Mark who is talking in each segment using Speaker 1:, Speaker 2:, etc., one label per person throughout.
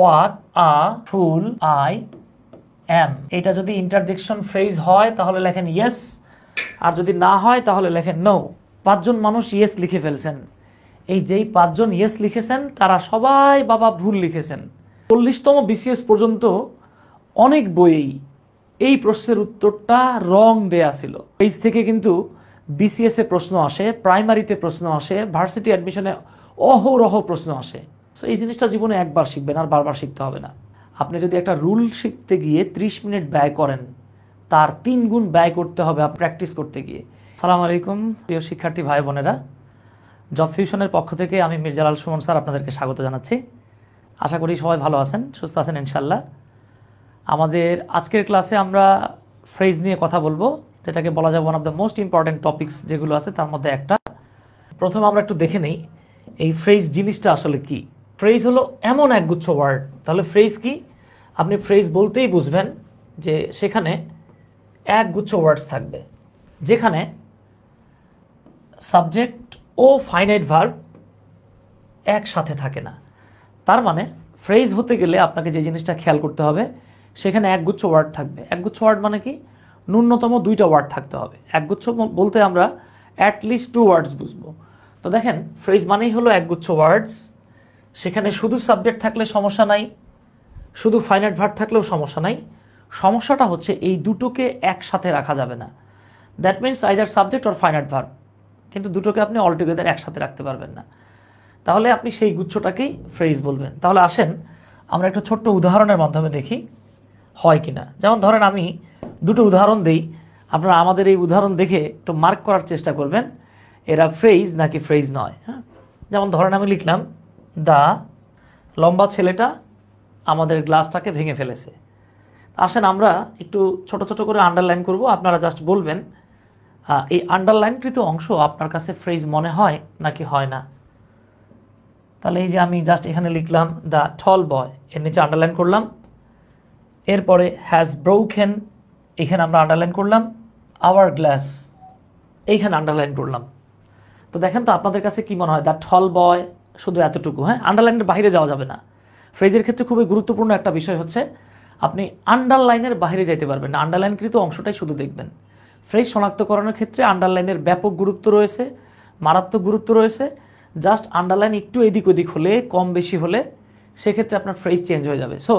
Speaker 1: what a full I am এটা যদি interjection phrase হয় তাহলে লেখেন ইয়েস আর যদি না হয় তাহলে লেখেন নো পাঁচজন মানুষ ইয়েস লিখে ফেলছেন এই যেই পাঁচজন ইয়েস লিখেছেন তারা সবাই বাবা ভুল লিখেছেন চল্লিশতম বিসিএস পর্যন্ত অনেক বইয়েই এই প্রশ্নের উত্তরটা রং দেয়া ছিল এইজ থেকে কিন্তু বিসিএসে প্রশ্ন আসে প্রাইমারিতে প্রশ্ন আসে ভার্সিটি অ্যাডমিশনে অহরহ প্রশ্ন আসে সো এই জিনিসটা জীবনে একবার শিখবেন আর বারবার শিখতে হবে না আপনি যদি একটা রুল শিখতে গিয়ে 30 মিনিট ব্যয় করেন তার তিন গুণ ব্যয় করতে হবে প্র্যাকটিস করতে গিয়ে সালাম আলাইকুম প্রিয় শিক্ষার্থী ভাই বোনেরা জব ফিউশনের পক্ষ থেকে আমি মির্জালাল সুমন স্যার আপনাদেরকে স্বাগত জানাচ্ছি আশা করি সবাই ভালো আছেন সুস্থ আছেন ইনশাল্লাহ আমাদের আজকের ক্লাসে আমরা ফ্রেজ নিয়ে কথা বলবো যেটাকে বলা যায় one of the most important topics যেগুলো আছে তার মধ্যে একটা প্রথম আমরা একটু দেখে নেই এই ফ্রেজ জিনিসটা আসলে কী ফ্রেজ হলো এমন একগুচ্ছ ওয়ার্ড তাহলে ফ্রেজ কি আপনি ফ্রেজ বলতেই বুঝবেন যে সেখানে একগুচ্ছ ওয়ার্ডস থাকবে যেখানে সাবজেক্ট ও ফাইনাইট ভার্ব একসাথে থাকে না তার মানে ফ্রেজ হতে গেলে আপনাকে যে জিনিসটা খেয়াল করতে হবে সেখানে একগুচ্ছ ওয়ার্ড থাকবে একগুচ্ছ ওয়ার্ড মানে কি ন্যূনতম দুইটা ওয়ার্ড থাকতে হবে একগুচ্ছ বলতে আমরা অ্যাটলিস্ট টু ওয়ার্ডস বুঝবো তো দেখেন ফ্রেজ মানেই হলো একগুচ্ছ ওয়ার্ডস সেখানে শুধু সাবজেক্ট থাকলে সমস্যা নাই শুধু ফাইনাল ভার্ব থাকলেও সমস্যা নাই সমস্যাটা হচ্ছে এই দুটোকে একসাথে রাখা যাবে না that means either subject or final verb কিন্তু দুটোকে আপনি অলটুগেদার একসাথে রাখতে পারবেন না তাহলে আপনি সেই গুচ্ছটাকেই ফ্রেজ বলবেন তাহলে আসেন আমরা একটা ছোট্ট উদাহরণের মাধ্যমে দেখি হয় কি না যেমন ধরেন আমি দুটো উদাহরণ দেই আপনারা আমাদের এই উদাহরণ দেখে একটু মার্ক করার চেষ্টা করবেন এরা ফ্রেজ নাকি ফ্রেজ নয় হ্যাঁ যেমন ধরেন আমি লিখলাম দা লম্বা ছেলেটা আমাদের গ্লাসটাকে ভেঙে ফেলেছে আসেন আমরা একটু ছোট ছোট করে আন্ডারলাইন করব আপনারা জাস্ট বলবেন এই আন্ডারলাইনকৃত অংশ আপনার কাছে ফ্রেজ মনে হয় নাকি হয় না তাহলে এই যে আমি জাস্ট এখানে লিখলাম দ্য টল বয় এর নিচে আন্ডারলাইন করলাম এরপরে হ্যাজ ব্রৌখেন এখানে আমরা আন্ডারলাইন করলাম আওয়ার গ্লাস এইখানে আন্ডারলাইন করলাম তো দেখেন তো আপনাদের কাছে কি মনে হয় দ্য টল বয় শুধু এতটুকু হ্যাঁ আন্ডারলাইনের বাইরে যাওয়া যাবে না ফ্রেজের ক্ষেত্রে খুবই গুরুত্বপূর্ণ একটা বিষয় হচ্ছে আপনি আন্ডারলাইনের বাইরে যাইতে পারবেন না আন্ডারলাইনকৃত অংশটাই শুধু দেখবেন ফ্রেজ শনাক্তকরণের ক্ষেত্রে আন্ডারলাইনের ব্যাপক গুরুত্ব রয়েছে মারাত্মক গুরুত্ব রয়েছে জাস্ট আন্ডারলাইন একটু এদিক ওদিক হলে কম বেশি হলে সেক্ষেত্রে আপনার ফ্রেজ চেঞ্জ হয়ে যাবে সো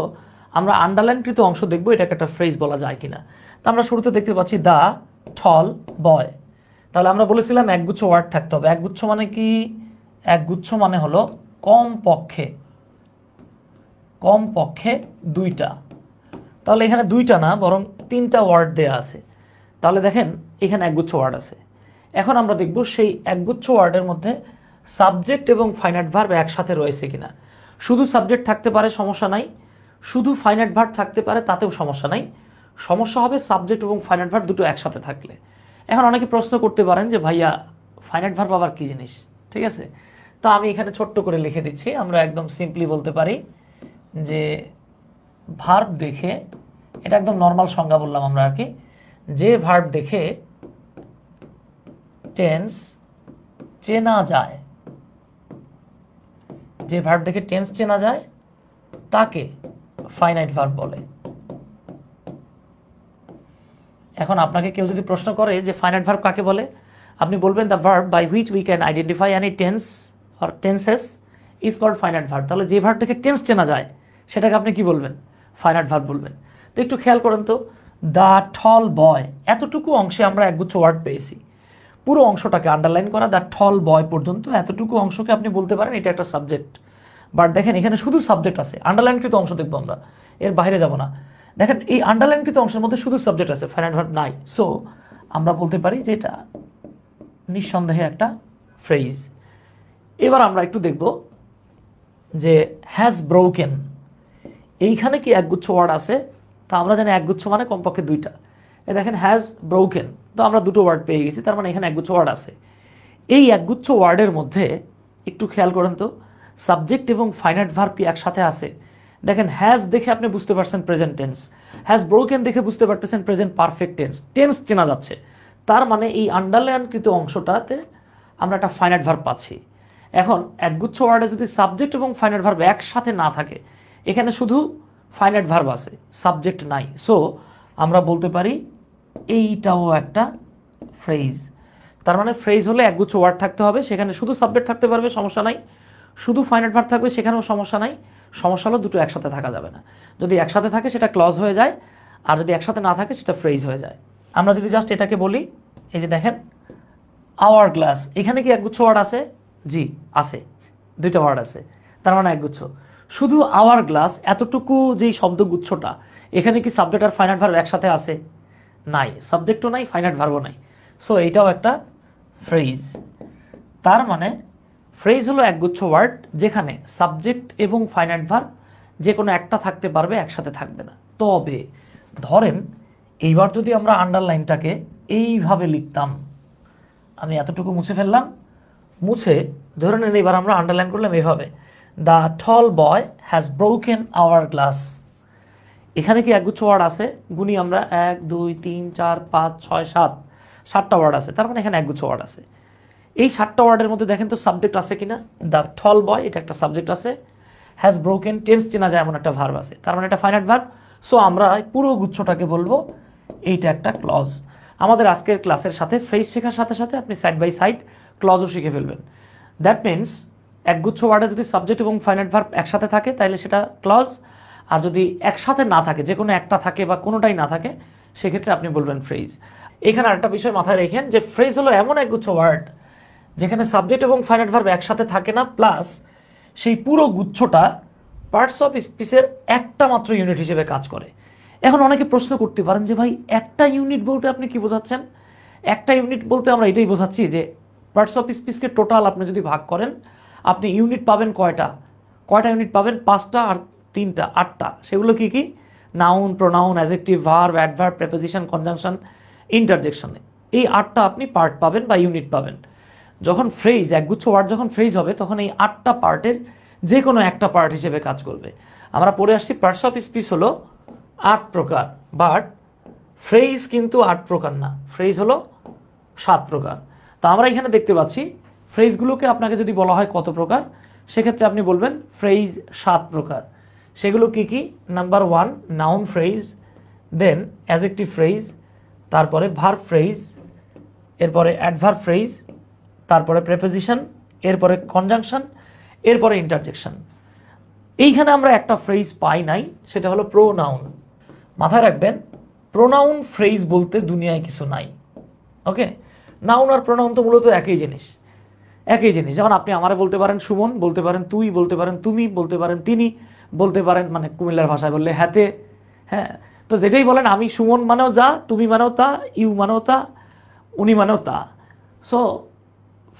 Speaker 1: আমরা আন্ডারলাইনকৃত অংশ দেখব এটাকে একটা ফ্রেজ বলা যায় কিনা তা আমরা শুরুতে দেখতে পাচ্ছি দা ঠল বয় তাহলে আমরা বলেছিলাম একগুচ্ছ ওয়ার্ড থাকতে হবে একগুচ্ছ মানে কি এক গুচ্ছ মানে হলো কম পক্ষে কম পক্ষে দুইটা তাহলে এখানে দুইটা না বরং তিনটা ওয়ার্ড দেয়া আছে তাহলে দেখেন এখানে একগুচ্ছ ওয়ার্ড আছে এখন আমরা দেখব সেই একগুচ্ছ ওয়ার্ডের মধ্যে সাবজেক্ট এবং ফাইনাইট ভার্ব একসাথে রয়েছে কিনা শুধু সাবজেক্ট থাকতে পারে সমস্যা নাই শুধু ফাইনাইট ভার্ব থাকতে পারে তাতেও সমস্যা নাই সমস্যা হবে সাবজেক্ট এবং ফাইনাইট ভার্ব দুটো একসাথে থাকলে এখন অনেকে প্রশ্ন করতে পারেন যে ভাইয়া ফাইনাইট ভার্ব আবার কী জিনিস ঠিক আছে তো আমি এখানে ছোট্ট করে লিখে দিচ্ছি আমরা একদম সিম্পলি বলতে পারি যে ভার্ব দেখে এটা একদম নর্মাল সংজ্ঞা বললাম আমরা আর কি যে ভার্ব দেখে টেন্স চেনা যায় যে ভার্ব দেখে টেন্স চেনা যায় তাকে ফাইনাইট ভার্ব বলে এখন আপনাকে কেউ যদি প্রশ্ন করে যে ফাইনাইট ভার্ব কাকে বলে আপনি বলবেন the verb by which we can identify any tense or tenses is called finite verb তাহলে যে ভার্ব টেন্স চেনা যায় সেটাকে আপনি কি বলবেন ফাইনাইট ভার্ব বলবেন তো একটু খেয়াল করেন তো দ্য ঠল বয় এতটুকু অংশে আমরা একগুচ্ছ ওয়ার্ড পেয়েছি পুরো অংশটাকে আন্ডারলাইন করা দ্য ঠল বয় পর্যন্ত এতটুকু অংশকে আপনি বলতে পারেন এটা একটা সাবজেক্ট বাট দেখেন এখানে শুধু সাবজেক্ট আছে আন্ডারলাইনকৃত অংশ দেখবো আমরা এর বাইরে যাব না দেখেন এই আন্ডারলাইনকৃত অংশের মধ্যে শুধু সাবজেক্ট আছে ফাইনাইট ভার্ব নাই সো আমরা বলতে পারি যে এটা নিঃসন্দেহে একটা ফ্রেজ এবার আমরা একটু দেখব যে হ্যাজ ব্রোকেন এইখানে কি একগুচ্ছ ওয়ার্ড আছে তা আমরা জানি একগুচ্ছ মানে কমপক্ষে দুইটা এ দেখেন হ্যাজ ব্রোকেন তো আমরা দুটো ওয়ার্ড পেয়ে গেছি তার মানে এখানে একগুচ্ছ ওয়ার্ড আছে এই একগুচ্ছ ওয়ার্ডের মধ্যে একটু খেয়াল করেন তো সাবজেক্ট এবং ফাইনাইট ভার্ব কি একসাথে আছে দেখেন হ্যাজ দেখে আপনি বুঝতে পারছেন প্রেজেন্ট টেন্স হ্যাজ ব্রোকেন দেখে বুঝতে পারতেছেন প্রেজেন্ট পারফেক্ট টেন্স টেন্স চেনা যাচ্ছে তার মানে এই আন্ডারলাইনকৃত অংশটাতে আমরা একটা ফাইনাইট ভার্ব পাচ্ছি এখন একগুচ্ছ ওয়ার্ডে যদি সাবজেক্ট এবং ফাইনাল ভার্ব একসাথে না থাকে এখানে শুধু ফাইনাল ভার্ব আছে সাবজেক্ট নাই সো আমরা বলতে পারি এইটাও একটা ফ্রেজ তার মানে ফ্রেজ হলে একগুচ্ছ ওয়ার্ড থাকতে হবে সেখানে শুধু সাবজেক্ট থাকতে পারবে সমস্যা নাই শুধু ফাইনাল ভার্ব থাকবে সেখানেও সমস্যা নাই সমস্যা হলো দুটো একসাথে থাকা যাবে না যদি একসাথে থাকে সেটা ক্লজ হয়ে যায় আর যদি একসাথে না থাকে সেটা ফ্রেজ হয়ে যায় আমরা যদি জাস্ট এটাকে বলি এই যে দেখেন আওয়ার গ্লাস এখানে কি একগুচ্ছ ওয়ার্ড আছে জি আছে দুইটা ওয়ার্ড আছে তার মানে একগুচ্ছ শুধু আওয়ার গ্লাস এতটুকু যেই শব্দগুচ্ছটা এখানে কি সাবজেক্ট আর ফাইনাল ভার্ব একসাথে আছে নাই সাবজেক্টও নাই ফাইনাল ভার্বও নাই সো এইটাও একটা ফ্রেজ তার মানে ফ্রেজ হলো একগুচ্ছ ওয়ার্ড যেখানে সাবজেক্ট এবং ফাইনাল ভার্ব যে কোনো একটা থাকতে পারবে একসাথে থাকবে না তবে ধরেন এইবার যদি আমরা আন্ডারলাইনটাকে এইভাবে লিখতাম আমি এতটুকু মুছে ফেললাম মুছে ধরে নিন এবার আমরা আন্ডারলাইন করলাম এভাবে the tall boy has broken our glass এখানে কি একগুচ্ছ ওয়ার্ড আছে গুনি আমরা এক দুই তিন চার পাঁচ ছয় সাত সাতটা ওয়ার্ড আছে তার মানে এখানে একগুচ্ছ ওয়ার্ড আছে এই সাতটা ওয়ার্ডের মধ্যে দেখেন তো সাবজেক্ট আছে কিনা দ্য টল বয় এটা একটা সাবজেক্ট আছে হ্যাজ ব্রোকেন টেন্স চেনা যায় এমন একটা ভার্ব আছে তার মানে এটা ফাইনাল ভার্ব সো আমরা পুরো গুচ্ছটাকে বলবো এইটা একটা ক্লজ আমাদের আজকের ক্লাসের সাথে ফ্রেজ শেখার সাথে সাথে আপনি সাইড বাই সাইড ক্লজও শিখে ফেলবেন দ্যাট মিন্স একগুচ্ছ ওয়ার্ডে যদি সাবজেক্ট এবং ফাইনাইট ভার্ব একসাথে থাকে তাহলে সেটা ক্লজ আর যদি একসাথে না থাকে যে কোনো একটা থাকে বা কোনোটাই না থাকে সেক্ষেত্রে আপনি বলবেন ফ্রেজ এখানে আরেকটা বিষয় মাথায় রেখেন যে ফ্রেজ হলো এমন একগুচ্ছ ওয়ার্ড যেখানে সাবজেক্ট এবং ফাইনাইট ভার্ব একসাথে থাকে না প্লাস সেই পুরো গুচ্ছটা পার্টস অফ স্পিসের একটা মাত্র ইউনিট হিসেবে কাজ করে এখন অনেকে প্রশ্ন করতে পারেন যে ভাই একটা ইউনিট বলতে আপনি কি বোঝাচ্ছেন একটা ইউনিট বলতে আমরা এটাই বোঝাচ্ছি যে পার্টস অফ স্পিচকে টোটাল আপনি যদি ভাগ করেন আপনি ইউনিট পাবেন কয়টা কয়টা ইউনিট পাবেন পাঁচটা আর তিনটা আটটা সেগুলো কি কি noun pronoun adjective verb adverb preposition conjunction ইন্টারজেকশনে এই আটটা আপনি পার্ট পাবেন বা ইউনিট পাবেন যখন ফ্রেজ একগুচ্ছ ওয়ার্ড যখন ফ্রেজ হবে তখন এই আটটা পার্টের যে কোনো একটা পার্ট হিসেবে কাজ করবে আমরা পড়ে আসছি পার্টস অফ স্পিচ হলো আট প্রকার বাট ফ্রেজ কিন্তু আট প্রকার না ফ্রেজ হলো সাত প্রকার তো আমরা এখানে দেখতে পাচ্ছি ফ্রেজগুলোকে আপনাকে যদি বলা হয় কত প্রকার সেক্ষেত্রে আপনি বলবেন ফ্রেজ সাত প্রকার সেগুলো কি কি number one noun phrase then adjective phrase তারপরে ভার ফ্রেজ এরপরে অ্যাডভার ফ্রেজ তারপরে প্রেপোজিশন এরপরে কনজাংশন এরপরে ইন্টারজেকশন এইখানে আমরা একটা ফ্রেজ পাই নাই সেটা হলো প্রোনাউন মাথায় রাখবেন প্রোনাউন ফ্রেজ বলতে দুনিয়ায় কিছু নাই ওকে নাউন আর প্রোনাউন তো মূলত একই জিনিস একই জিনিস যেমন আপনি আমারে বলতে পারেন সুমন বলতে পারেন তুই বলতে পারেন তুমি বলতে পারেন তিনি বলতে পারেন মানে কুমিল্লার ভাষায় বললে হ্যাতে হ্যাঁ তো যেটাই বলেন আমি সুমন মানেও যা তুমি মানেও তা ইউ মানেও তা উনি মানেও তা সো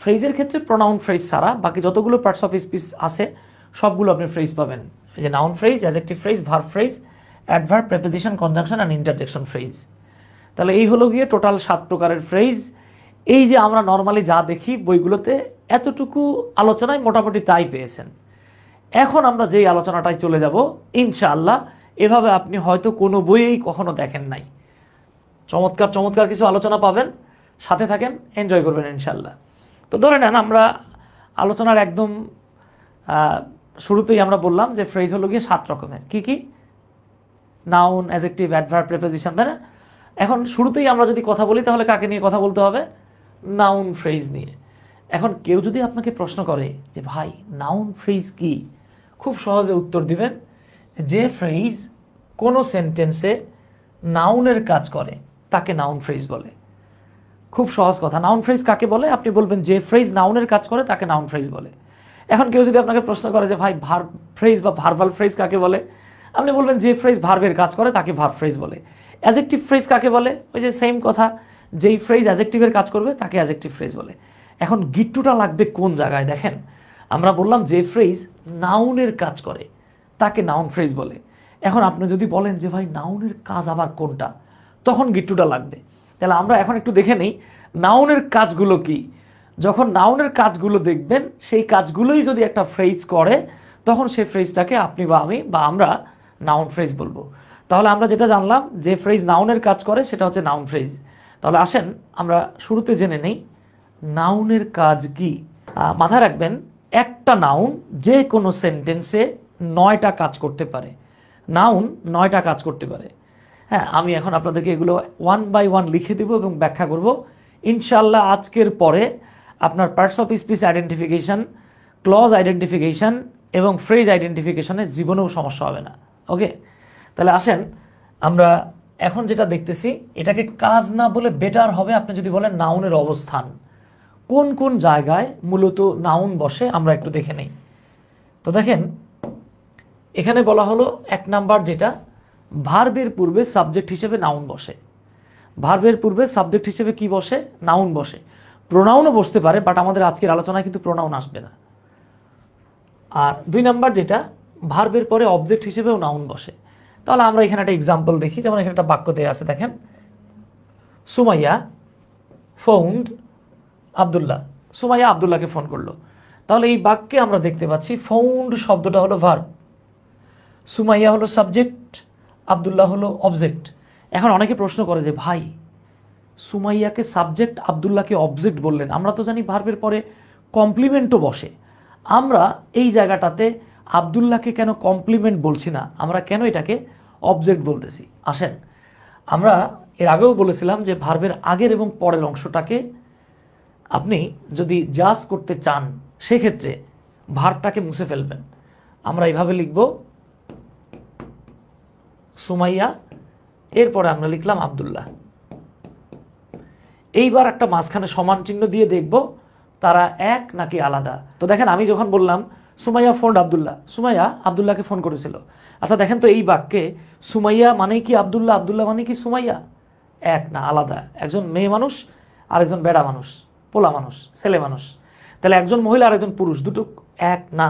Speaker 1: ফ্রেজের ক্ষেত্রে প্রোনাউন ফ্রেজ ছাড়া বাকি যতগুলো পার্টস অফ স্পিচ আছে সবগুলো আপনি ফ্রেজ পাবেন যে noun phrase adjective phrase verb phrase adverb preposition conjunction and interjection phrase তাহলে এই হলো গিয়ে টোটাল সাত প্রকারের ফ্রেজ এই যে আমরা নর্মালি যা দেখি বইগুলোতে এতটুকু আলোচনায় মোটামুটি তাই পেয়েছেন এখন আমরা যেই আলোচনাটায় চলে যাব ইনশাআল্লাহ এভাবে আপনি হয়তো কোনো বইয়েই কখনো দেখেন নাই চমৎকার চমৎকার কিছু আলোচনা পাবেন সাথে থাকেন এনজয় করবেন ইনশাল্লাহ তো ধরে নেন আমরা আলোচনার একদম শুরুতেই আমরা বললাম যে ফ্রেজ হলো গিয়ে সাত রকমের কি কি নাউন অ্যাজেক্টিভ অ্যাডভার্ব প্রেপোজিশন তাই না এখন শুরুতেই আমরা যদি কথা বলি তাহলে কাকে নিয়ে কথা বলতে হবে নাউন ফ্রেজ নিয়ে এখন কেউ যদি আপনাকে প্রশ্ন করে যে ভাই নাউন ফ্রেজ কি খুব সহজে উত্তর দিবেন যে ফ্রেজ কোনো সেন্টেন্সে নাউনের কাজ করে তাকে নাউন ফ্রেজ বলে খুব সহজ কথা নাউন ফ্রেজ কাকে বলে আপনি বলবেন যে ফ্রেজ নাউনের কাজ করে তাকে নাউন ফ্রেজ বলে এখন কেউ যদি আপনাকে প্রশ্ন করে যে ভাই ভার ফ্রেজ বা ভার্ভাল ফ্রেজ কাকে বলে আপনি বলবেন যে ফ্রেজ ভার্ভের কাজ করে তাকে ভার্ভ ফ্রেজ বলে অ্যাজেক্টিভ ফ্রেজ কাকে বলে ওই যে সেম কথা যেই ফ্রেজ অ্যাজেক্টিভের কাজ করবে তাকে অ্যাজেক্টিভ ফ্রেজ বলে এখন গিট্টুটা লাগবে কোন জায়গায় দেখেন আমরা বললাম যে ফ্রেজ নাউনের কাজ করে তাকে নাউন ফ্রেজ বলে এখন আপনি যদি বলেন যে ভাই নাউনের কাজ আবার কোনটা তখন গিট্টুটা লাগবে তাহলে আমরা এখন একটু দেখে নেই নাউনের কাজগুলো কি যখন নাউনের কাজগুলো দেখবেন সেই কাজগুলোই যদি একটা ফ্রেজ করে তখন সেই ফ্রেজটাকে আপনি বা আমি বা আমরা নাউন ফ্রেজ বলবো তাহলে আমরা যেটা জানলাম যে ফ্রেজ নাউনের কাজ করে সেটা হচ্ছে নাউন ফ্রেজ তাহলে আসেন আমরা শুরুতে জেনে নেই নাউনের কাজ কি মাথায় রাখবেন একটা নাউন যে কোনো সেন্টেন্সে নয়টা কাজ করতে পারে নাউন নয়টা কাজ করতে পারে হ্যাঁ আমি এখন আপনাদেরকে এগুলো ওয়ান বাই ওয়ান লিখে দেবো এবং ব্যাখ্যা করব ইনশাল্লাহ আজকের পরে আপনার parts of speech identification clause identification এবং ফ্রেজ আইডেন্টিফিকেশানে জীবনেও সমস্যা হবে না ওকে তাহলে আসেন আমরা এখন যেটা দেখতেছি এটাকে কাজ না বলে বেটার হবে আপনি যদি বলেন নাউনের অবস্থান কোন কোন জায়গায় মূলত নাউন বসে আমরা একটু দেখে নেই তো দেখেন এখানে বলা হলো এক নাম্বার যেটা ভার্বের পূর্বে সাবজেক্ট হিসেবে নাউন বসে ভার্বের পূর্বে সাবজেক্ট হিসেবে কি বসে নাউন বসে প্রোনাউনও বসতে পারে বাট আমাদের আজকের আলোচনায় কিন্তু প্রোনাউন আসবে না আর দুই নাম্বার যেটা ভার্বের পরে অবজেক্ট হিসেবেও নাউন বসে তাহলে আমরা এখানে একটা এক্সাম্পল দেখি যেমন এখানে একটা বাক্য দেওয়া আছে দেখেন সুমাইয়া ফোন্ড আবদুল্লাহ সুমাইয়া আবদুল্লাহকে ফোন করলো তাহলে এই বাক্যে আমরা দেখতে পাচ্ছি ফৌন্ড শব্দটা হলো ভার্ব সুমাইয়া হলো সাবজেক্ট আবদুল্লাহ হলো অবজেক্ট এখন অনেকে প্রশ্ন করে যে ভাই সুমাইয়াকে সাবজেক্ট আবদুল্লাহকে অবজেক্ট বললেন আমরা তো জানি ভার্বের পরে কমপ্লিমেন্টও বসে আমরা এই জায়গাটাতে আবদুল্লাহকে কেন কমপ্লিমেন্ট বলছি না আমরা কেন এটাকে অবজেক্ট বলতেছি আসেন আমরা এর আগেও বলেছিলাম যে ভার্বের আগের এবং পরের অংশটাকে আপনি যদি জাজ করতে চান সেক্ষেত্রে ভার্বটাকে মুছে ফেলবেন আমরা এভাবে লিখব সুমাইয়া এরপরে আমরা লিখলাম আবদুল্লাহ এইবার একটা মাঝখানে সমান চিহ্ন দিয়ে দেখব তারা এক নাকি আলাদা তো দেখেন আমি যখন বললাম সুমাইয়া ফোন আবদুল্লাহ সুমাইয়া আবদুল্লাহকে ফোন করেছিল আচ্ছা দেখেন তো এই বাক্যে সুমাইয়া মানে কি আবদুল্লাহ আবদুল্লাহ মানে কি সুমাইয়া এক না আলাদা একজন মেয়ে মানুষ আর একজন বেড়া মানুষ পোলা মানুষ ছেলে মানুষ তাহলে একজন মহিলা আর একজন পুরুষ দুটো এক না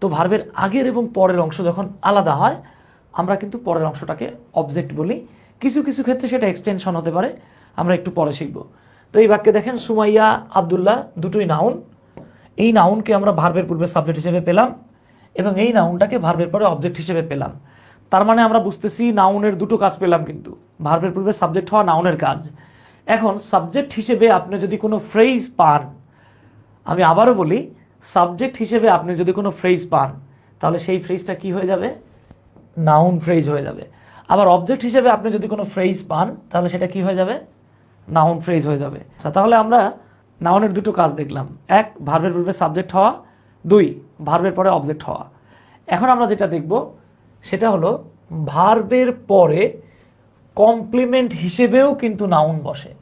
Speaker 1: তো ভার্বের আগের এবং পরের অংশ যখন আলাদা হয় আমরা কিন্তু পরের অংশটাকে অবজেক্ট বলি কিছু কিছু ক্ষেত্রে সেটা এক্সটেনশন হতে পারে আমরা একটু পরে শিখব তো এই বাক্যে দেখেন সুমাইয়া আবদুল্লাহ দুটোই নাউন এই নাউনকে আমরা ভার্বের পূর্বে সাবজেক্ট হিসেবে পেলাম এবং এই নাউনটাকে ভার্বের পরে অবজেক্ট হিসেবে পেলাম তার মানে আমরা বুঝতেছি নাউনের দুটো কাজ পেলাম কিন্তু ভার্বের পূর্বে সাবজেক্ট হওয়া নাউনের কাজ এখন সাবজেক্ট হিসেবে আপনি যদি কোনো ফ্রেজ পান আমি আবারও বলি সাবজেক্ট হিসেবে আপনি যদি কোনো ফ্রেজ পান তাহলে সেই ফ্রেজটা কি হয়ে যাবে নাউন ফ্রেজ হয়ে যাবে আবার অবজেক্ট হিসেবে আপনি যদি কোনো ফ্রেজ পান তাহলে সেটা কি হয়ে যাবে নাউন ফ্রেজ হয়ে যাবে আচ্ছা তাহলে আমরা নাউনের দুটো কাজ দেখলাম এক ভার্বের পূর্বে সাবজেক্ট হওয়া দুই ভার্বের পরে অবজেক্ট হওয়া এখন আমরা যেটা দেখব সেটা হলো ভার্বের পরে কমপ্লিমেন্ট হিসেবেও কিন্তু নাউন বসে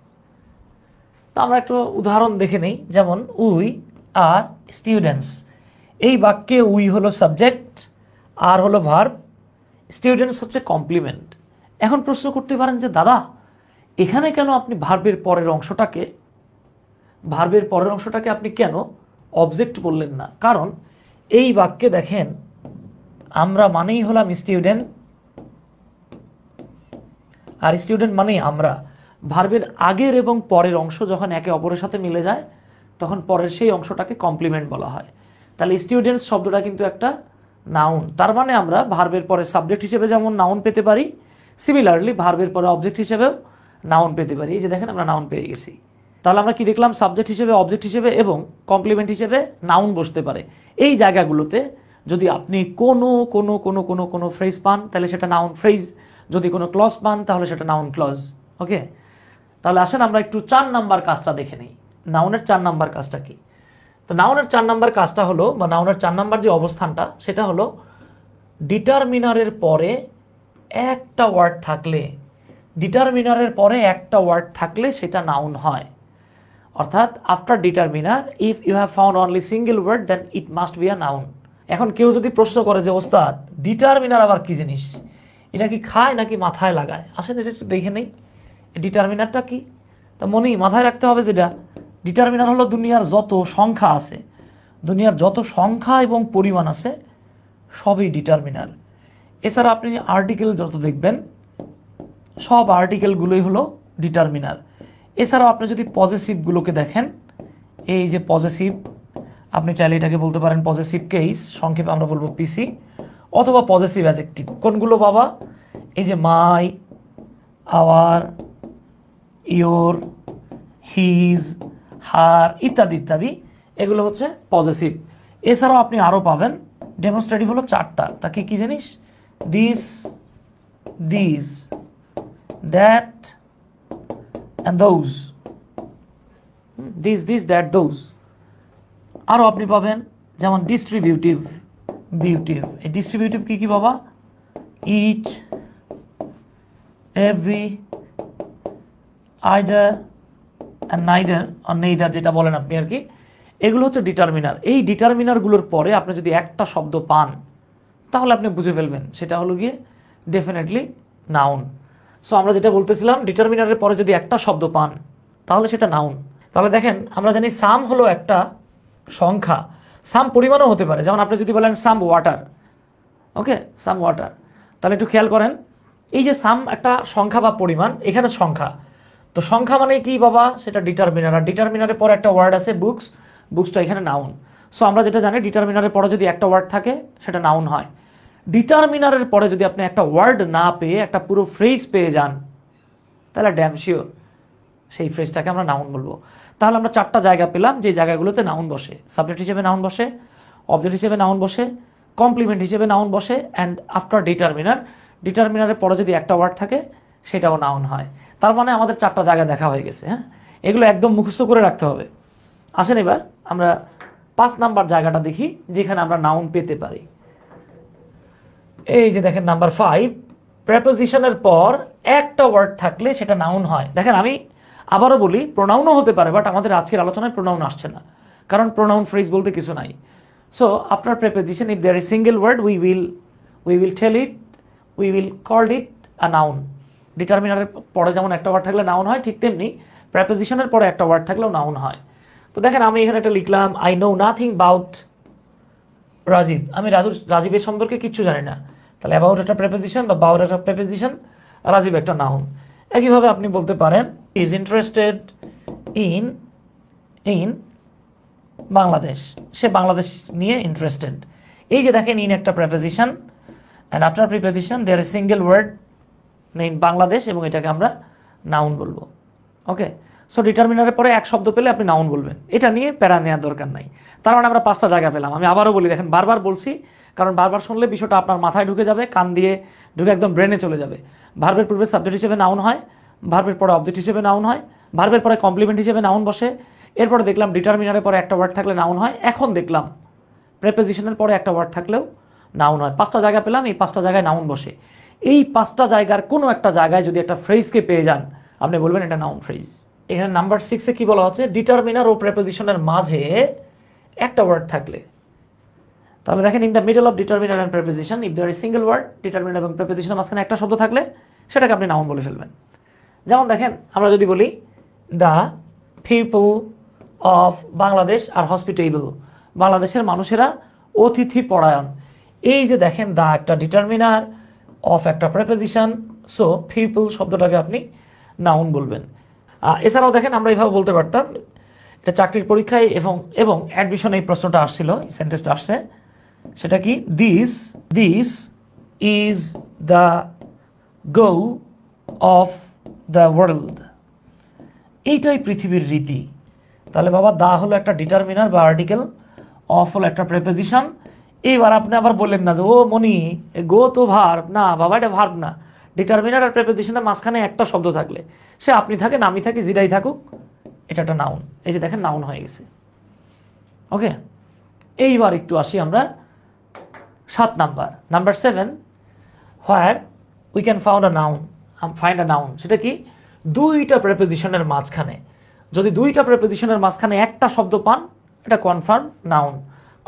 Speaker 1: তা আমরা একটু উদাহরণ দেখে নিই যেমন উই আর স্টুডেন্টস এই বাক্যে উই হলো সাবজেক্ট আর হলো ভার্ব স্টুডেন্টস হচ্ছে কমপ্লিমেন্ট এখন প্রশ্ন করতে পারেন যে দাদা এখানে কেন আপনি ভার্বের পরের অংশটাকে ভার্বের পরের অংশটাকে আপনি কেন অবজেক্ট বললেন না কারণ এই বাক্যে দেখেন আমরা মানেই হলাম স্টুডেন্ট আর স্টুডেন্ট মানেই আমরা ভার্বের আগের এবং পরের অংশ যখন একে অপরের সাথে মিলে যায় তখন পরের সেই অংশটাকে কমপ্লিমেন্ট বলা হয় তাহলে স্টুডেন্টস শব্দটা কিন্তু একটা নাউন তার মানে আমরা ভার্বের পরে সাবজেক্ট হিসেবে যেমন নাউন পেতে পারি সিমিলারলি ভার্বের পরে অবজেক্ট হিসেবেও নাউন পেতে পারি এই যে দেখেন আমরা নাউন পেয়ে গেছি তাহলে আমরা কি দেখলাম সাবজেক্ট হিসেবে অবজেক্ট হিসেবে এবং কমপ্লিমেন্ট হিসেবে নাউন বসতে পারে এই জায়গাগুলোতে যদি আপনি কোনো কোনো কোনো কোনো কোনো ফ্রেজ পান তাহলে সেটা নাউন ফ্রেজ যদি কোনো ক্লজ পান তাহলে সেটা নাউন ক্লজ ওকে তাহলে আসেন আমরা একটু চার নাম্বার কাজটা দেখে নিই নাউনের চার নাম্বার কাজটা কি তো নাউনের চার নাম্বার কাজটা হলো বা নাউনের চার নাম্বার যে অবস্থানটা সেটা হলো ডিটারমিনারের পরে একটা ওয়ার্ড থাকলে ডিটারমিনারের পরে একটা ওয়ার্ড থাকলে সেটা নাউন হয় অর্থাৎ after determiner if you have found only single word then it must be a noun এখন কেউ যদি প্রশ্ন করে যে ওস্তাদ ডিটারমিনার আবার কি জিনিস এটা কি খায় নাকি মাথায় লাগায় আসেন এটা একটু দেখে নেই ডিটারমিনারটা কি তা মনেই মাথায় রাখতে হবে যেটা ডিটারমিনার হলো দুনিয়ার যত সংখ্যা আছে দুনিয়ার যত সংখ্যা এবং পরিমাণ আছে সবই ডিটারমিনার এছাড়া আপনি আর্টিকেল যত দেখবেন সব আর্টিকেলগুলোই হলো ডিটারমিনার এছাড়াও আপনি যদি পজেসিভগুলোকে দেখেন এই যে পজেসিভ আপনি চাইলে এটাকে বলতে পারেন পজেসিভ কেস সংক্ষেপে আমরা বলবো পিসি অথবা পজেসিভ অ্যাজেক্টিভ কোনগুলো বাবা এই যে my our your his her ইত্যাদি ইত্যাদি এগুলো হচ্ছে পজেসিভ এছাড়াও আপনি আরও পাবেন ডেমনস্ট্রেটিভ হলো চারটা তাকে কি জিনিস this this that and those this this that those আরও আপনি পাবেন যেমন ডিস্ট্রিবিউটিভ বিউটিভ এই ডিস্ট্রিবিউটিভ কী কী বাবা each every either and neither আর নেইদার যেটা বলেন আপনি আর কি এগুলো হচ্ছে ডিটারমিনার এই ডিটারমিনারগুলোর পরে আপনি যদি একটা শব্দ পান তাহলে আপনি বুঝে ফেলবেন সেটা হলো গিয়ে ডেফিনেটলি নাউন সো আমরা যেটা বলতেছিলাম ডিটারমিনারের পরে যদি একটা শব্দ পান তাহলে সেটা নাউন তাহলে দেখেন আমরা জানি সাম হলো একটা সংখ্যা সাম পরিমাণও হতে পারে যেমন আপনি যদি বলেন সাম ওয়াটার ওকে সাম ওয়াটার তাহলে একটু খেয়াল করেন এই যে সাম একটা সংখ্যা বা পরিমাণ এখানে সংখ্যা তো সংখ্যা মানে কি বাবা সেটা ডিটারমিনার আর ডিটারমিনারের পরে একটা ওয়ার্ড আছে বুকস বুকসটা এখানে নাউন সো আমরা যেটা জানি ডিটারমিনারের পরে যদি একটা ওয়ার্ড থাকে সেটা নাউন হয় ডিটারমিনারের পরে যদি আপনি একটা ওয়ার্ড না পেয়ে একটা পুরো ফ্রেজ পেয়ে যান তাহলে ড্যাম শিওর সেই ফ্রেজটাকে আমরা নাউন বলবো তাহলে আমরা চারটা জায়গা পেলাম যে জায়গাগুলোতে নাউন বসে সাবজেক্ট হিসেবে নাউন বসে অবজেক্ট হিসেবে নাউন বসে কমপ্লিমেন্ট হিসেবে নাউন বসে অ্যান্ড আফটার ডিটারমিনার ডিটারমিনারের পরে যদি একটা ওয়ার্ড থাকে সেটাও নাউন হয় তার মানে আমাদের চারটা জায়গা দেখা হয়ে গেছে হ্যাঁ এগুলো একদম মুখস্থ করে রাখতে হবে আসেন এবার আমরা পাঁচ নাম্বার জায়গাটা দেখি যেখানে আমরা নাউন পেতে পারি এই যে দেখেন নাম্বার ফাইভ প্রেপোজিশনের পর একটা ওয়ার্ড থাকলে সেটা নাউন হয় দেখেন আমি আবারও বলি প্রোনাউনও হতে পারে বাট আমাদের আজকের আলোচনায় প্রোনাউন আসছে না কারণ প্রোনাউন ফ্রেজ বলতে কিছু নাই সো আপনার preposition if there a single word we will we will tell it we will called it a noun ডিটারমিনারের পরে যেমন একটা ওয়ার্ড থাকলে নাউন হয় ঠিক তেমনি প্রেপোজিশনের পরে একটা ওয়ার্ড থাকলেও নাউন হয় তো দেখেন আমি এখানে একটা লিখলাম I know nothing bout Rajiv আমি রাজুর রাজীবের সম্পর্কে কিচ্ছু জানি না তাহলে অ্যাবাউট একটা প্রেপোজিশন বা বাউট একটা প্রেপোজিশন রাজীব একটা নাউন একইভাবে আপনি বলতে পারেন is interested in in Bangladesh সে বাংলাদেশ নিয়ে ইন্টারেস্টেড এই যে দেখেন ইন একটা preposition and after preposition there a single word নেইন বাংলাদেশ এবং এটাকে আমরা নাউন বলবো ওকে সো ডিটারমিনারের পরে এক শব্দ পেলে আপনি নাউন বলবেন এটা নিয়ে প্যারা নেওয়ার দরকার নাই তার মানে আমরা পাঁচটা জায়গা পেলাম আমি আবারও বলি দেখেন বারবার বলছি কারণ বারবার শুনলে বিষয়টা আপনার মাথায় ঢুকে যাবে কান দিয়ে ঢুকে একদম ব্রেনে চলে যাবে ভার্বের পূর্বে সাবজেক্ট হিসেবে নাউন হয় ভার্বের পরে অবজেক্ট হিসেবে নাউন হয় ভার্বের পরে কমপ্লিমেন্ট হিসেবে নাউন বসে এরপরে দেখলাম ডিটারমিনারের পরে একটা ওয়ার্ড থাকলে নাউন হয় এখন দেখলাম প্রেপোজিশনের পরে একটা ওয়ার্ড থাকলেও নাউন হয় পাঁচটা জায়গা পেলাম এই পাঁচটা জায়গায় নাউন বসে এই পাঁচটা জায়গার কোনো একটা জায়গায় যদি একটা ফ্রেজকে পেয়ে যান আপনি বলবেন এটা নাউন ফ্রেজ এখানে নাম্বার সিক্সে কি বলা হচ্ছে ডিটারমিনার ও প্রেপোজিশনের মাঝে একটা ওয়ার্ড থাকলে তাহলে দেখেন in the middle of determiner and preposition if there single word determiner এবং প্রেপোজিশনের মাঝখানে একটা শব্দ থাকলে সেটাকে আপনি নাউন বলে ফেলবেন যেমন দেখেন আমরা যদি বলি the people of Bangladesh are hospitable বাংলাদেশের মানুষেরা অতিথি পরায়ণ এই যে দেখেন দ্য একটা ডিটারমিনার অফ একটা প্রেপোজিশন সো পিপল শব্দটাকে আপনি নাউন বলবেন এছাড়াও দেখেন আমরা এইভাবে বলতে পারতাম এটা চাকরির পরীক্ষায় এবং এবং অ্যাডমিশন এই প্রশ্নটা আসছিল এই সেন্টেন্সটা আসছে সেটা কি this this is the go of the world এইটাই পৃথিবীর রীতি তাহলে বাবা দা হলো একটা ডিটারমিনার বা আর্টিকেল অফ হলো একটা প্রেপোজিশন এইবার আপনি আবার বললেন না যে ও মনি গো তো ভার্ব না বাবা এটা ভার্ব না ডিটারমিনার আর প্রেপোজিশনের মাঝখানে একটা শব্দ থাকলে সে আপনি থাকেন আমি থাকি যেটাই থাকুক এটা একটা নাউন এই যে দেখেন নাউন হয়ে গেছে ওকে এইবার একটু আসি আমরা সাত number number seven where we can found a noun find a noun সেটা কি দুইটা প্রেপোজিশনের মাঝখানে যদি দুইটা প্রেপোজিশনের মাঝখানে একটা শব্দ পান এটা কনফার্ম নাউন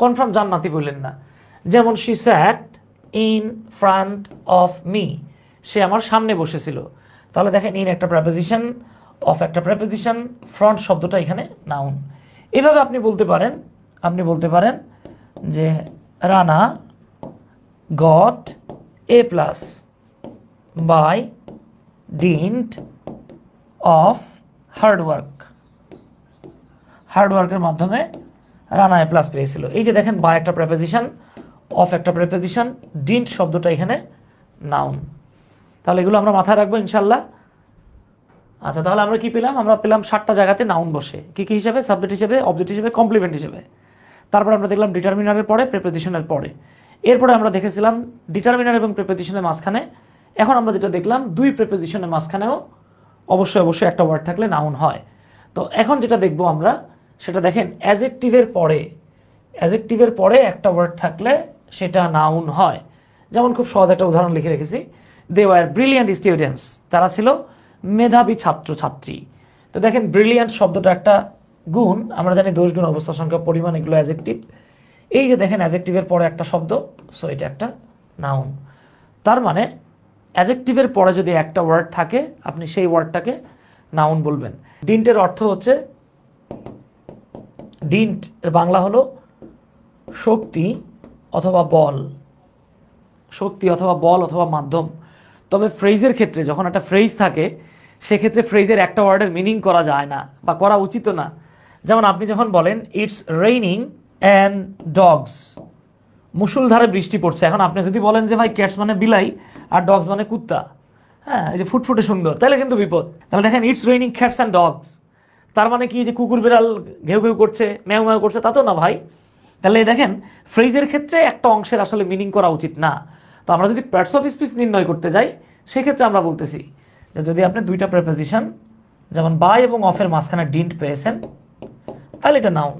Speaker 1: কনফার্ম জান্নাতি বললেন না যেমন she sat in front of me সে আমার সামনে বসেছিল তাহলে দেখেন ইন একটা প্রেপোজিশন অফ একটা প্রেপোজিশন ফ্রন্ট শব্দটা এখানে নাউন এভাবে আপনি বলতে পারেন আপনি বলতে পারেন যে Rana got A plus by dint of hard work hard work এর মাধ্যমে রানা এ প্লাস পেয়েছিল এই যে দেখেন বা একটা প্রেপোজিশন অফ একটা প্রেপোজিশন ডিন্ট শব্দটা এখানে নাউন তাহলে এগুলো আমরা মাথায় রাখবো ইনশাল্লাহ আচ্ছা তাহলে আমরা কি পেলাম আমরা পেলাম ষাটটা জায়গাতে নাউন বসে কি কি হিসাবে সাবজেক্ট হিসেবে অবজেক্ট হিসেবে কমপ্লিমেন্ট হিসেবে তারপর আমরা দেখলাম ডিটারমিনারের পরে প্রেপোজিশনের পরে এরপরে আমরা দেখেছিলাম ডিটারমিনার এবং প্রেপোজিশনের মাঝখানে এখন আমরা যেটা দেখলাম দুই প্রেপোজিশনের মাঝখানেও অবশ্যই অবশ্যই একটা ওয়ার্ড থাকলে নাউন হয় তো এখন যেটা দেখব আমরা সেটা দেখেন অ্যাজেক্টিভের পরে অ্যাজেক্টিভের পরে একটা ওয়ার্ড থাকলে সেটা নাউন হয় যেমন খুব সহজ একটা উদাহরণ লিখে রেখেছি দে ওয়ার ব্রিলিয়ান্ট স্টুডেন্টস তারা ছিল মেধাবী ছাত্র ছাত্রী তো দেখেন ব্রিলিয়ান্ট শব্দটা একটা গুণ আমরা জানি দোষ গুণ অবস্থা সংখ্যা পরিমাণ এগুলো অ্যাজেক্টিভ এই যে দেখেন অ্যাজেক্টিভের পরে একটা শব্দ সো এটা একটা নাউন তার মানে অ্যাজেক্টিভের পরে যদি একটা ওয়ার্ড থাকে আপনি সেই ওয়ার্ডটাকে নাউন বলবেন ডিন্টের অর্থ হচ্ছে ডিন্ট এর বাংলা হলো শক্তি অথবা বল শক্তি অথবা বল অথবা মাধ্যম তবে ফ্রেজের ক্ষেত্রে যখন একটা ফ্রেজ থাকে সেক্ষেত্রে ফ্রেজের একটা ওয়ার্ডের মিনিং করা যায় না বা করা উচিত না যেমন আপনি যখন বলেন ইটস রেইনিং অ্যান্ড ডগস মুসুলধারে বৃষ্টি পড়ছে এখন আপনি যদি বলেন যে ভাই ক্যাটস মানে বিলাই আর ডগস মানে কুত্তা হ্যাঁ এই যে ফুটফুটে সুন্দর তাহলে কিন্তু বিপদ তাহলে দেখেন it's raining cats and dogs তার মানে কি যে কুকুর বিড়াল ঘেউ ঘেউ করছে ম্যাও ম্যাও করছে তা তো না ভাই তাহলে দেখেন ফ্রেজের ক্ষেত্রে একটা অংশের আসলে মিনিং করা উচিত না তো আমরা যদি প্যাটস অফ স্পিচ নির্ণয় করতে যাই সেক্ষেত্রে আমরা বলতেছি যে যদি আপনি দুইটা প্রেপোজিশন যেমন বাই এবং অফের মাঝখানে ডিন্ট পেয়েছেন তাহলে এটা নাউন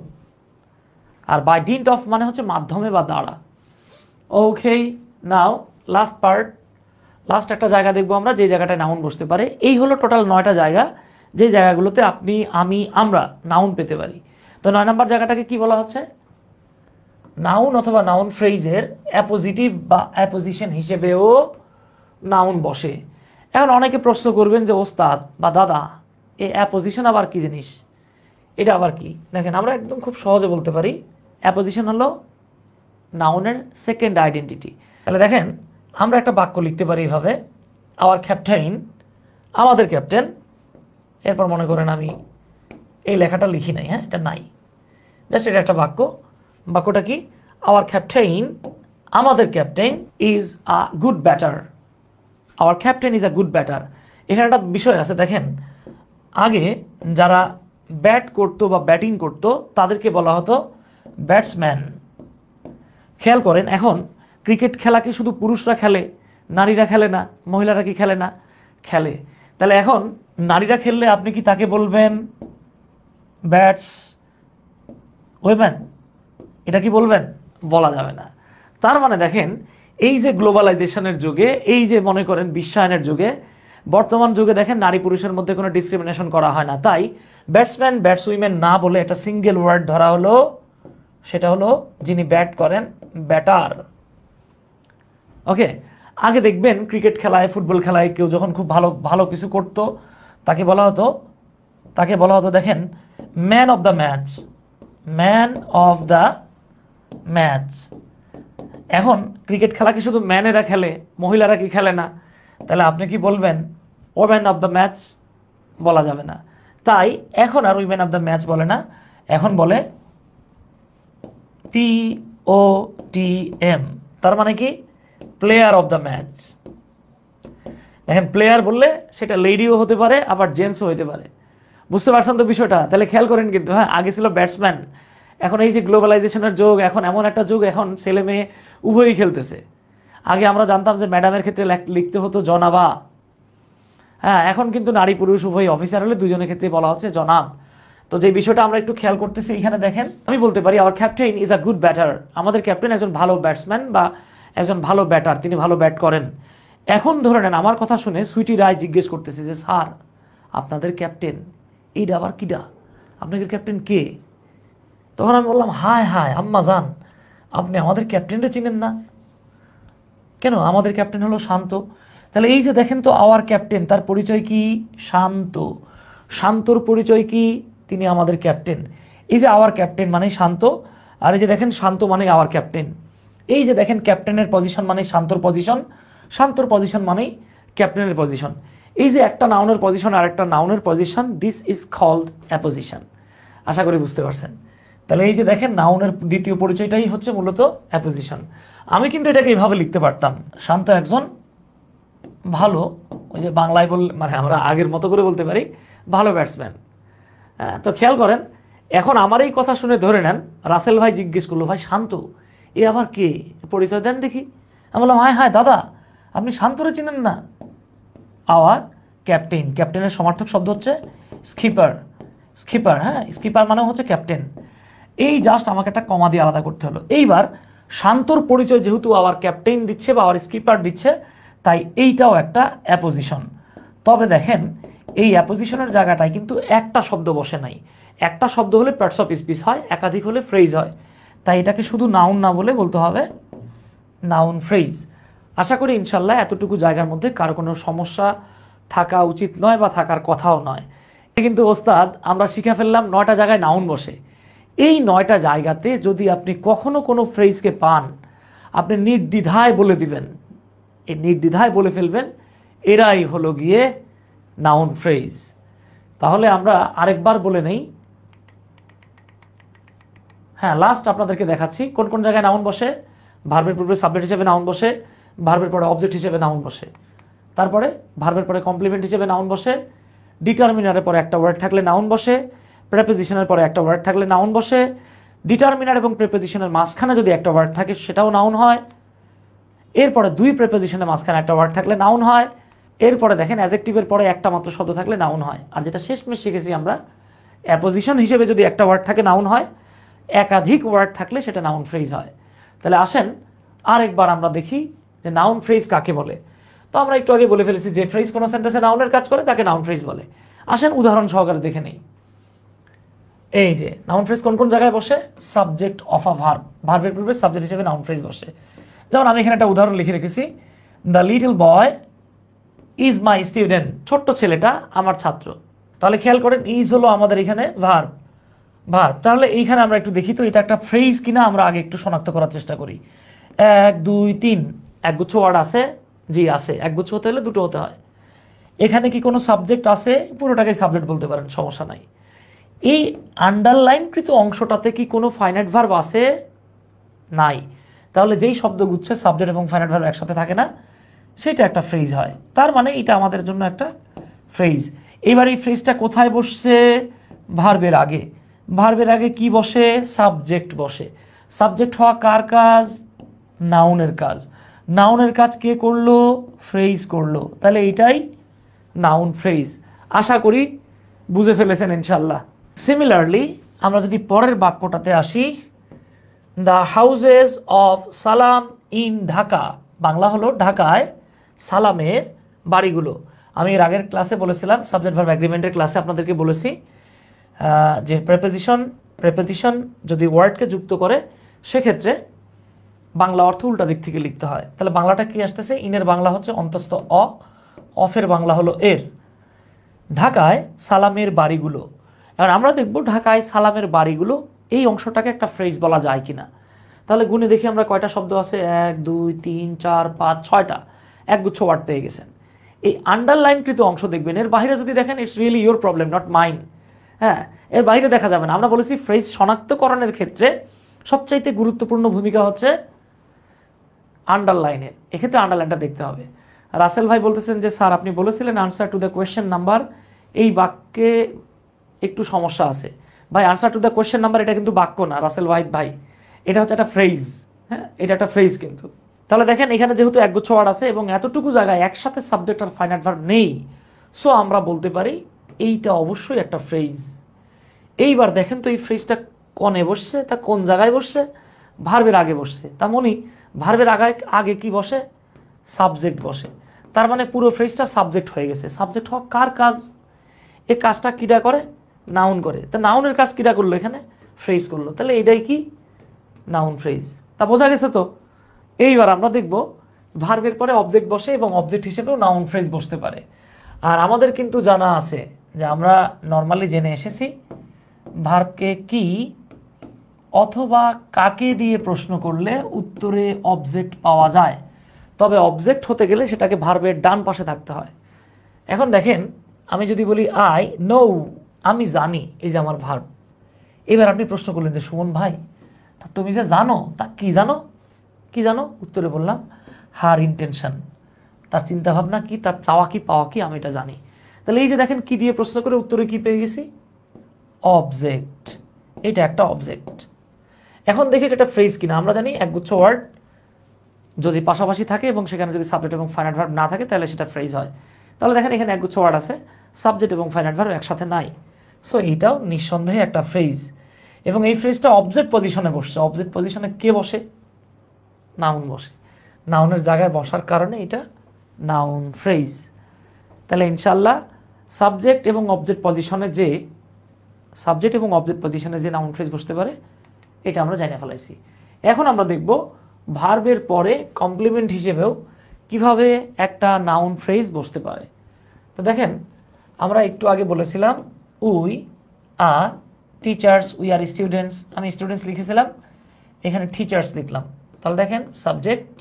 Speaker 1: আর বাই ডিন্ট অফ মানে হচ্ছে মাধ্যমে বা দ্বারা okay now last part last একটা জায়গা দেখবো আমরা যে জায়গাটায় নাউন বসতে পারে এই হলো টোটাল নয়টা জায়গা যে জায়গাগুলোতে আপনি আমি আমরা নাউন পেতে পারি তো নয় নম্বর জায়গাটাকে কি বলা হচ্ছে নাউন অথবা নাউন ফ্রেজের অ্যাপোজিটিভ বা অ্যাপোজিশন হিসেবেও নাউন বসে এখন অনেকে প্রশ্ন করবেন যে ওস্তাদ বা দাদা এই অ্যাপোজিশন আবার কি জিনিস এটা আবার কি দেখেন আমরা একদম খুব সহজে বলতে পারি অ্যাপোজিশন হলো নাউনের সেকেন্ড আইডেন্টিটি তাহলে দেখেন আমরা একটা বাক্য লিখতে পারি এইভাবে আওয়ার ক্যাপ্টেন আমাদের ক্যাপ্টেন এরপর মনে করেন আমি এই লেখাটা লিখি নাই হ্যাঁ এটা নাই জাস্ট এটা একটা বাক্য বাক্যটা কি আওয়ার ক্যাপ্টেন আমাদের captain is a good batter our captain is a good batter এখানে একটা বিষয় আছে দেখেন আগে যারা ব্যাট করতো বা ব্যাটিং করতো তাদেরকে বলা হতো ব্যাটসম্যান খেয়াল করেন এখন ক্রিকেট খেলা কি শুধু পুরুষরা খেলে নারীরা খেলে না মহিলারা কি খেলে না খেলে তাহলে এখন নারীরা খেললে আপনি কি তাকে বলবেন ব্যাটস ওয়েম্যান এটা কি বলবেন বলা যাবে না তার মানে দেখেন এই যে গ্লোবালাইজেশনের যুগে এই যে মনে করেন বিশ্বায়নের যুগে বর্তমান যুগে দেখেন নারী পুরুষের মধ্যে কোনো ডিসক্রিমিনেশন করা হয় না তাই ব্যাটসম্যান ব্যাটস উইমেন না বলে একটা সিঙ্গেল ওয়ার্ড ধরা হলো সেটা হলো যিনি ব্যাট করেন ব্যাটার ওকে আগে দেখবেন ক্রিকেট খেলায় ফুটবল খেলায় কেউ যখন খুব ভালো ভালো কিছু করতো তাকে বলা হতো তাকে বলা হতো দেখেন man of the match man of the match এখন ক্রিকেট খেলা কি শুধু ম্যানেরা খেলে মহিলারা কি খেলে না তাহলে আপনি কি বলবেন ওম্যান অফ দ্য ম্যাচ বলা যাবে না তাই এখন আর উইমেন অফ দ্য ম্যাচ বলে না এখন বলে টি ও তার মানে কি প্লেয়ার অফ দ্য ম্যাচ দেখেন প্লেয়ার বললে সেটা লেডিও হতে পারে আবার জেন্টসও হতে পারে বুঝতে পারছেন তো বিষয়টা তাহলে খেয়াল করেন কিন্তু হ্যাঁ আগে ছিল ব্যাটসম্যান এখন এই যে গ্লোবালাইজেশনের যুগ এখন এমন একটা যুগ এখন ছেলে মেয়ে উভয়ই খেলতেছে আগে আমরা জানতাম যে ম্যাডামের ক্ষেত্রে লিখতে হতো জনাবা হ্যাঁ এখন কিন্তু নারী পুরুষ উভয় অফিসার হলে দুজনের ক্ষেত্রে বলা হচ্ছে জনাব তো যে বিষয়টা আমরা একটু খেয়াল করতেছি এখানে দেখেন আমি বলতে পারি our captain is a good batter আমাদের ক্যাপ্টেন একজন ভালো ব্যাটসম্যান বা একজন ভালো ব্যাটার তিনি ভালো ব্যাট করেন এখন ধরে নেন আমার কথা শুনে সুইটি রায় জিজ্ঞেস করতেছে যে স্যার আপনাদের ক্যাপ্টেন এইটা আবার কিডা আপনাদের ক্যাপ্টেন কে তখন আমি বললাম হায় হায় আম্মা যান আপনি আমাদের ক্যাপ্টেনটা চিনেন না কেন আমাদের ক্যাপ্টেন হলো শান্ত তাহলে এই যে দেখেন তো আওয়ার ক্যাপ্টেন তার পরিচয় কি শান্ত শান্তর পরিচয় কি তিনি আমাদের ক্যাপ্টেন এই যে আওয়ার ক্যাপ্টেন মানে শান্ত আর এই যে দেখেন শান্ত মানে আওয়ার ক্যাপ্টেন এই যে দেখেন ক্যাপ্টেনের পজিশন মানে শান্তর পজিশন শান্তর পজিশন মানেই ক্যাপ্টেনের পজিশন এই যে একটা নাউনের পজিশন আর একটা নাউনের position this is called apposition আশা করি বুঝতে পারছেন তাহলে এই যে দেখেন নাউনের দ্বিতীয় পরিচয়টাই হচ্ছে মূলত অ্যাপোজিশন আমি কিন্তু এটাকে এইভাবে লিখতে পারতাম শান্ত একজন ভালো ওই যে বাংলায় বল মানে আমরা আগের মতো করে বলতে পারি ভালো ব্যাটসম্যান তো খেয়াল করেন এখন আমার এই কথা শুনে ধরে নেন রাসেল ভাই জিজ্ঞেস করলো ভাই শান্ত এ আবার কে পরিচয় দেন দেখি আমি বললাম হায় হায় দাদা আপনি শান্তরে চিনেন না আওয়ার ক্যাপ্টেন ক্যাপ্টেনের সমার্থক শব্দ হচ্ছে স্কিপার স্কিপার হ্যাঁ স্কিপার মানে হচ্ছে ক্যাপ্টেন এই জাস্ট আমাকে একটা কমা দিয়ে আলাদা করতে হলো এইবার শান্তর পরিচয় যেহেতু আবার ক্যাপ্টেন দিচ্ছে বা আবার স্কিপার দিচ্ছে তাই এইটাও একটা অ্যাপোজিশন তবে দেখেন এই অ্যাপোজিশনের জায়গাটায় কিন্তু একটা শব্দ বসে নাই একটা শব্দ হলে পার্টস অফ স্পিস হয় একাধিক হলে ফ্রেজ হয় তাই এটাকে শুধু নাউন না বলে বলতে হবে নাউন ফ্রেজ আশা করি ইনশাল্লাহ এতটুকু জায়গার মধ্যে কারো কোনো সমস্যা থাকা উচিত নয় বা থাকার কথাও নয় কিন্তু ওস্তাদ আমরা শিখে ফেললাম নয়টা জায়গায় নাউন বসে এই নয়টা জায়গাতে যদি আপনি কখনো কোনো ফ্রেজকে পান আপনি নির্দ্বিধায় বলে দিবেন এই নির্দ্বিধায় বলে ফেলবেন এরাই হলো গিয়ে নাউন ফ্রেজ তাহলে আমরা আরেকবার বলে নেই হ্যাঁ লাস্ট আপনাদেরকে দেখাচ্ছি কোন কোন জায়গায় নাউন বসে ভার্বের পূর্বে সাবজেক্ট হিসেবে নাউন বসে ভার্বের পরে অবজেক্ট হিসেবে নাউন বসে তারপরে ভার্বের পরে কমপ্লিমেন্ট হিসেবে নাউন বসে ডিটারমিনারের পরে একটা ওয়ার্ড থাকলে নাউন বসে প্রেপোজিশনের পরে একটা ওয়ার্ড থাকলে নাউন বসে ডিটারমিনার এবং প্রেপোজিশনের মাঝখানে যদি একটা ওয়ার্ড থাকে সেটাও নাউন হয় এরপরে দুই প্রেপোজিশনের মাঝখানে একটা ওয়ার্ড থাকলে নাউন হয় এরপরে দেখেন অ্যাজেক্টিভের পরে একটা মাত্র শব্দ থাকলে নাউন হয় আর যেটা শেষমেশ শিখেছি আমরা অ্যাপোজিশন হিসেবে যদি একটা ওয়ার্ড থাকে নাউন হয় একাধিক ওয়ার্ড থাকলে সেটা নাউন ফ্রেজ হয় তাহলে আসেন আরেকবার আমরা দেখি যে নাউন ফ্রেজ কাকে বলে তো আমরা একটু আগে বলে ফেলেছি যে ফ্রেজ কোনো সেন্টেন্সে নাউনের কাজ করে তাকে নাউন ফ্রেজ বলে আসেন উদাহরণ সহকারে দেখে নেই এই যে নাউন ফ্রেজ কোন কোন জায়গায় বসে সাবজেক্ট অফ আ ভার্ব ভার্বের পূর্বে সাবজেক্ট হিসেবে নাউন ফ্রেজ বসে যেমন আমি এখানে একটা উদাহরণ লিখে রেখেছি the little boy is my student ছোট্ট ছেলেটা আমার ছাত্র তাহলে খেয়াল করেন ইজ হলো আমাদের এখানে ভার ভার তাহলে এইখানে আমরা একটু দেখি তো এটা একটা ফ্রেজ কিনা আমরা আগে একটু শনাক্ত করার চেষ্টা করি এক দুই তিন একগুচ্ছ ওয়ার্ড আছে জি আছে একগুচ্ছ হতে হলে দুটো হতে হয় এখানে কি কোনো সাবজেক্ট আছে পুরোটাকে সাবজেক্ট বলতে পারেন সমস্যা নাই এই আন্ডারলাইনকৃত অংশটাতে কি কোনো ফাইনাইট ভার্ব আছে নাই তাহলে যেই শব্দগুচ্ছে সাবজেক্ট এবং ফাইনাইট ভার্ব একসাথে থাকে না সেটা একটা ফ্রেজ হয় তার মানে এটা আমাদের জন্য একটা ফ্রেজ এবার এই ফ্রেজটা কোথায় বসছে ভার্বের আগে ভার্বের আগে কি বসে সাবজেক্ট বসে সাবজেক্ট হওয়া কার কাজ নাউনের কাজ নাউনের কাজ কে করলো ফ্রেজ করলো তাহলে এটাই নাউন ফ্রেজ আশা করি বুঝে ফেলেছেন ইনশাল্লাহ সিমিলারলি আমরা যদি পরের বাক্যটাতে আসি the houses of Salam in Dhaka Bangla হলো ঢাকায় সালামের বাড়িগুলো আমি এর আগের ক্লাসে বলেছিলাম সাবজেক্ট ভার্ব অ্যাগ্রিমেন্টের ক্লাসে আপনাদেরকে বলেছি যে প্রেপোজিশন প্রেপোজিশন যদি ওয়ার্ডকে যুক্ত করে সেক্ষেত্রে বাংলা অর্থ উল্টা দিক থেকে লিখতে হয় তাহলে বাংলাটা কি আসতেছে ইনের বাংলা হচ্ছে অন্তস্থ অ অফের বাংলা হলো এর ঢাকায় সালামের বাড়িগুলো এবার আমরা দেখব ঢাকায় সালামের বাড়িগুলো এই অংশটাকে একটা ফ্রেজ বলা যায় কিনা তাহলে গুণে দেখি আমরা কয়টা শব্দ আছে এক দুই তিন চার পাঁচ ছয়টা একগুচ্ছ ওয়ার্ড পেয়ে গেছেন এই আন্ডারলাইনকৃত অংশ দেখবেন এর বাইরে যদি দেখেন it's really your problem not mind হ্যাঁ এর বাইরে দেখা যাবে না আমরা বলেছি ফ্রেজ শনাক্তকরণের ক্ষেত্রে সবচাইতে গুরুত্বপূর্ণ ভূমিকা হচ্ছে আন্ডারলাইনের এক্ষেত্রে আন্ডারলাইনটা দেখতে হবে রাসেল ভাই বলতেছেন যে স্যার আপনি বলেছিলেন answer to the question number এই বাক্যে একটু সমস্যা আছে ভাই answer to the question number এটা কিন্তু বাক্য না রাসেল ভাই ভাই এটা হচ্ছে একটা ফ্রেজ হ্যাঁ এটা একটা ফ্রেজ কিন্তু তাহলে দেখেন এখানে যেহেতু একগুচ্ছ ওয়ার্ড আছে এবং এতটুকু জায়গায় একসাথে সাবজেক্ট আর ফাইনাল ভার্ব নেই সো আমরা বলতে পারি এইটা অবশ্যই একটা ফ্রেজ এইবার দেখেন তো এই ফ্রেজটা কনে বসছে তা কোন জায়গায় বসছে ভার্বের আগে বসছে তা মনি ভার্বের আগে আগে কি বসে সাবজেক্ট বসে তার মানে পুরো ফ্রেজটা সাবজেক্ট হয়ে গেছে সাবজেক্ট হওয়া কার কাজ এ কাজটা কীটা করে নাউন করে তা নাউনের কাজ কীটা করলো এখানে ফ্রেজ করলো তাহলে এটাই কি নাউন ফ্রেজ তা বোঝা গেছে তো এইবার আমরা দেখব ভার্বের পরে অবজেক্ট বসে এবং অবজেক্ট হিসেবেও নাউন ফ্রেজ বসতে পারে আর আমাদের কিন্তু জানা আছে যে আমরা নর্মালি জেনে এসেছি ভার্বকে কি অথবা কাকে দিয়ে প্রশ্ন করলে উত্তরে অবজেক্ট পাওয়া যায় তবে অবজেক্ট হতে গেলে সেটাকে ভার্বের ডান পাশে থাকতে হয় এখন দেখেন আমি যদি বলি আই নৌ আমি জানি এই যে আমার ভার্ব এবার আপনি প্রশ্ন করলেন যে সুমন ভাই তা তুমি যে জানো তা কি জানো কি জানো উত্তরে বললাম হার ইন্টেনশন তার চিন্তাভাবনা কি তার চাওয়া কি পাওয়া কি আমি এটা জানি তাহলে এই যে দেখেন কি দিয়ে প্রশ্ন করে উত্তরে কি পেয়ে গেছি অবজেক্ট এটা একটা অবজেক্ট এখন দেখি এটা ফ্রেজ কিনা আমরা জানি একগুচ্ছ ওয়ার্ড যদি পাশাপাশি থাকে এবং সেখানে যদি সাবজেক্ট এবং ফাইন ভার্ব না থাকে তাহলে সেটা ফ্রেজ হয় তাহলে দেখেন এখানে একগুচ্ছ ওয়ার্ড আছে সাবজেক্ট এবং ফাইন ভার্ব একসাথে নাই সো এইটাও নিঃসন্দেহে একটা ফ্রেজ এবং এই ফ্রেজটা অবজেক্ট পজিশনে বসছে অবজেক্ট পজিশনে কে বসে নাউন বসে নাউনের জায়গায় বসার কারণে এটা নাউন ফ্রেজ তাহলে ইনশাল্লাহ সাবজেক্ট এবং অবজেক্ট পজিশনে যে সাবজেক্ট এবং অবজেক্ট পজিশনে যে নাউন ফ্রেজ বসতে পারে এটা আমরা জানিয়ে ফেলাইছি এখন আমরা দেখব ভার্বের পরে কমপ্লিমেন্ট হিসেবেও কিভাবে একটা নাউন ফ্রেজ বসতে পারে তো দেখেন আমরা একটু আগে বলেছিলাম we are teachers we are students আমি স্টুডেন্টস লিখেছিলাম এখানে টিচার্স লিখলাম তাহলে দেখেন সাবজেক্ট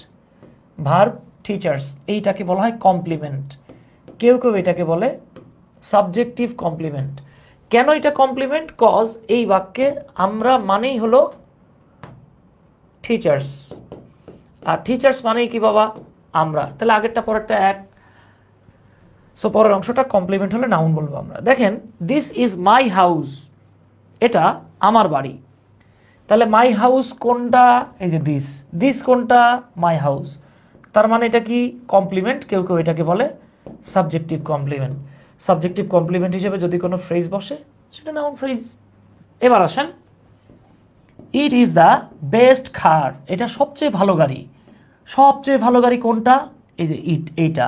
Speaker 1: ভার্ব টিচার্স এইটাকে বলা হয় কমপ্লিমেন্ট কেউ কেউ এটাকে বলে সাবজেক্টিভ কমপ্লিমেন্ট কেন এটা কমপ্লিমেন্ট কজ এই বাক্যে আমরা মানেই হলো টিচার্স আর টিচার্স মানেই কি বাবা আমরা তাহলে আগেরটা পরেরটা এক সো পরের অংশটা কমপ্লিমেন্ট হলে নাউন বলবো আমরা দেখেন দিস ইজ মাই হাউস এটা আমার বাড়ি তাহলে মাই হাউস কোনটা এই যে দিস দিস কোনটা মাই হাউস তার মানে এটা কি কমপ্লিমেন্ট কেউ কেউ এটাকে বলে সাবজেক্টিভ কমপ্লিমেন্ট সাবজেক্টিভ কমপ্লিমেন্ট হিসেবে যদি কোনো ফ্রেজ বসে সেটা নাউন ফ্রেজ এবার আসেন ইট ইজ দ্য বেস্ট খার এটা সবচেয়ে ভালো গাড়ি সবচেয়ে ভালো গাড়ি কোনটা এই যে ইট এইটা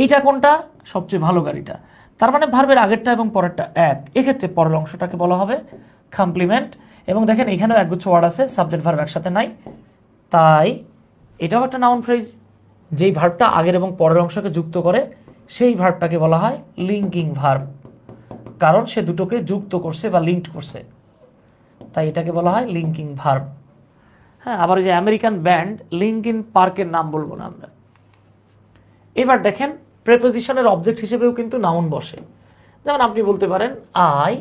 Speaker 1: এইটা কোনটা সবচেয়ে ভালো গাড়িটা তার মানে ভারবের আগেরটা এবং পরেরটা এক এক্ষেত্রে পরের অংশটাকে বলা হবে কমপ্লিমেন্ট এবং দেখেন এখানেও একগুচ্ছ ওয়ার্ড আছে সাবজেক্ট ভার্ব একসাথে নাই তাই এটাও একটা নাউন ফ্রেজ যেই ভার্বটা আগের এবং পরের অংশকে যুক্ত করে সেই ভার্বটাকে বলা হয় লিঙ্কিং ভার্ব কারণ সে দুটোকে যুক্ত করছে বা লিঙ্কড করছে তাই এটাকে বলা হয় লিঙ্কিং ভার্ব হ্যাঁ আবার যে আমেরিকান ব্যান্ড ইন পার্কের নাম বলবো না আমরা এবার দেখেন প্রেপোজিশনের অবজেক্ট হিসেবেও কিন্তু নাউন বসে যেমন আপনি বলতে পারেন আই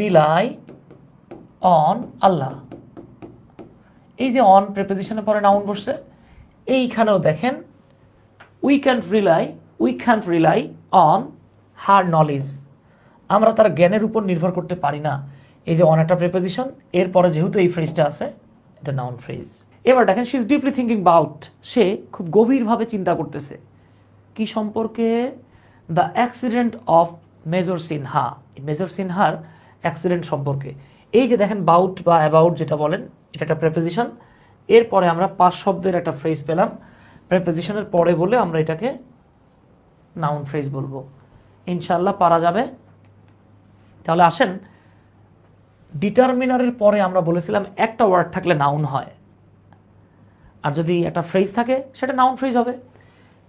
Speaker 1: রিলাই অন আল্লাহ এই যে অন প্রেপোজিশনে পরে নাউন বসছে এইখানেও দেখেন we can't rely we can't rely on her knowledge আমরা তার জ্ঞানের উপর নির্ভর করতে পারি না এই যে অন একটা প্রেপোজিশন এরপরে যেহেতু এই ফ্রেজটা আছে এটা নাউন ফ্রেজ এবার দেখেন she is deeply thinking bout সে খুব গভীরভাবে চিন্তা করতেছে কি সম্পর্কে the accident of major Sinha major সিনহার অ্যাক্সিডেন্ট সম্পর্কে এই যে দেখেন বাউট বা অ্যাবাউট যেটা বলেন এটা একটা প্রেপোজিশন এরপরে আমরা পাঁচ শব্দের একটা ফ্রেজ পেলাম প্রেপোজিশনের পরে বলে আমরা এটাকে নাউন ফ্রেজ বলবো ইনশাল্লাহ পারা যাবে তাহলে আসেন ডিটারমিনারের পরে আমরা বলেছিলাম একটা ওয়ার্ড থাকলে নাউন হয় আর যদি একটা ফ্রেজ থাকে সেটা নাউন ফ্রেজ হবে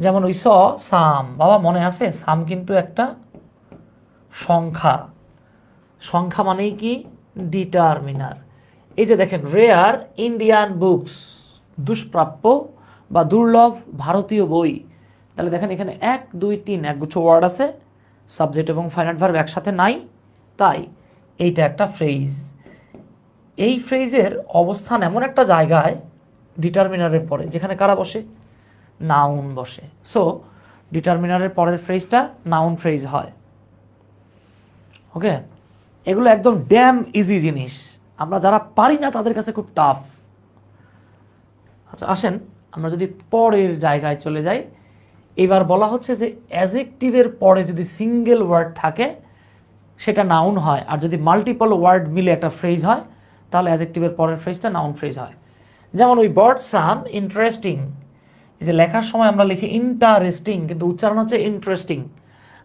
Speaker 1: যেমন ওই স সাম বাবা মনে আছে সাম কিন্তু একটা সংখ্যা সংখ্যা মানেই কি ডিটারমিনার এই যে দেখেন রেয়ার ইন্ডিয়ান বুকস দুষ্প্রাপ্য বা দুর্লভ ভারতীয় বই তাহলে দেখেন এখানে এক দুই তিন একগুচ্ছ ওয়ার্ড আছে সাবজেক্ট এবং ফাইনাল ভার্ব একসাথে নাই তাই এইটা একটা ফ্রেজ এই ফ্রেজের অবস্থান এমন একটা জায়গায় ডিটারমিনারের পরে যেখানে কারা বসে নাউন বসে সো ডিটারমিনারের পরের ফ্রেজটা নাউন ফ্রেজ হয় ওকে এগুলো একদম ড্যাম ইজি জিনিস আমরা যারা পারি না তাদের কাছে খুব টাফ আচ্ছা আসেন আমরা যদি পরের জায়গায় চলে যাই এবার বলা হচ্ছে যে অ্যাজেকটিভের পরে যদি সিঙ্গেল ওয়ার্ড থাকে সেটা নাউন হয় আর যদি মাল্টিপল ওয়ার্ড মিলে একটা ফ্রেজ হয় তাহলে অ্যাজেকটিভের পরের ফ্রেজটা নাউন ফ্রেজ হয় যেমন ওই বার্ড সাম ইন্টারেস্টিং যে লেখার সময় আমরা লিখি ইন্টারেস্টিং কিন্তু উচ্চারণ হচ্ছে ইন্টারেস্টিং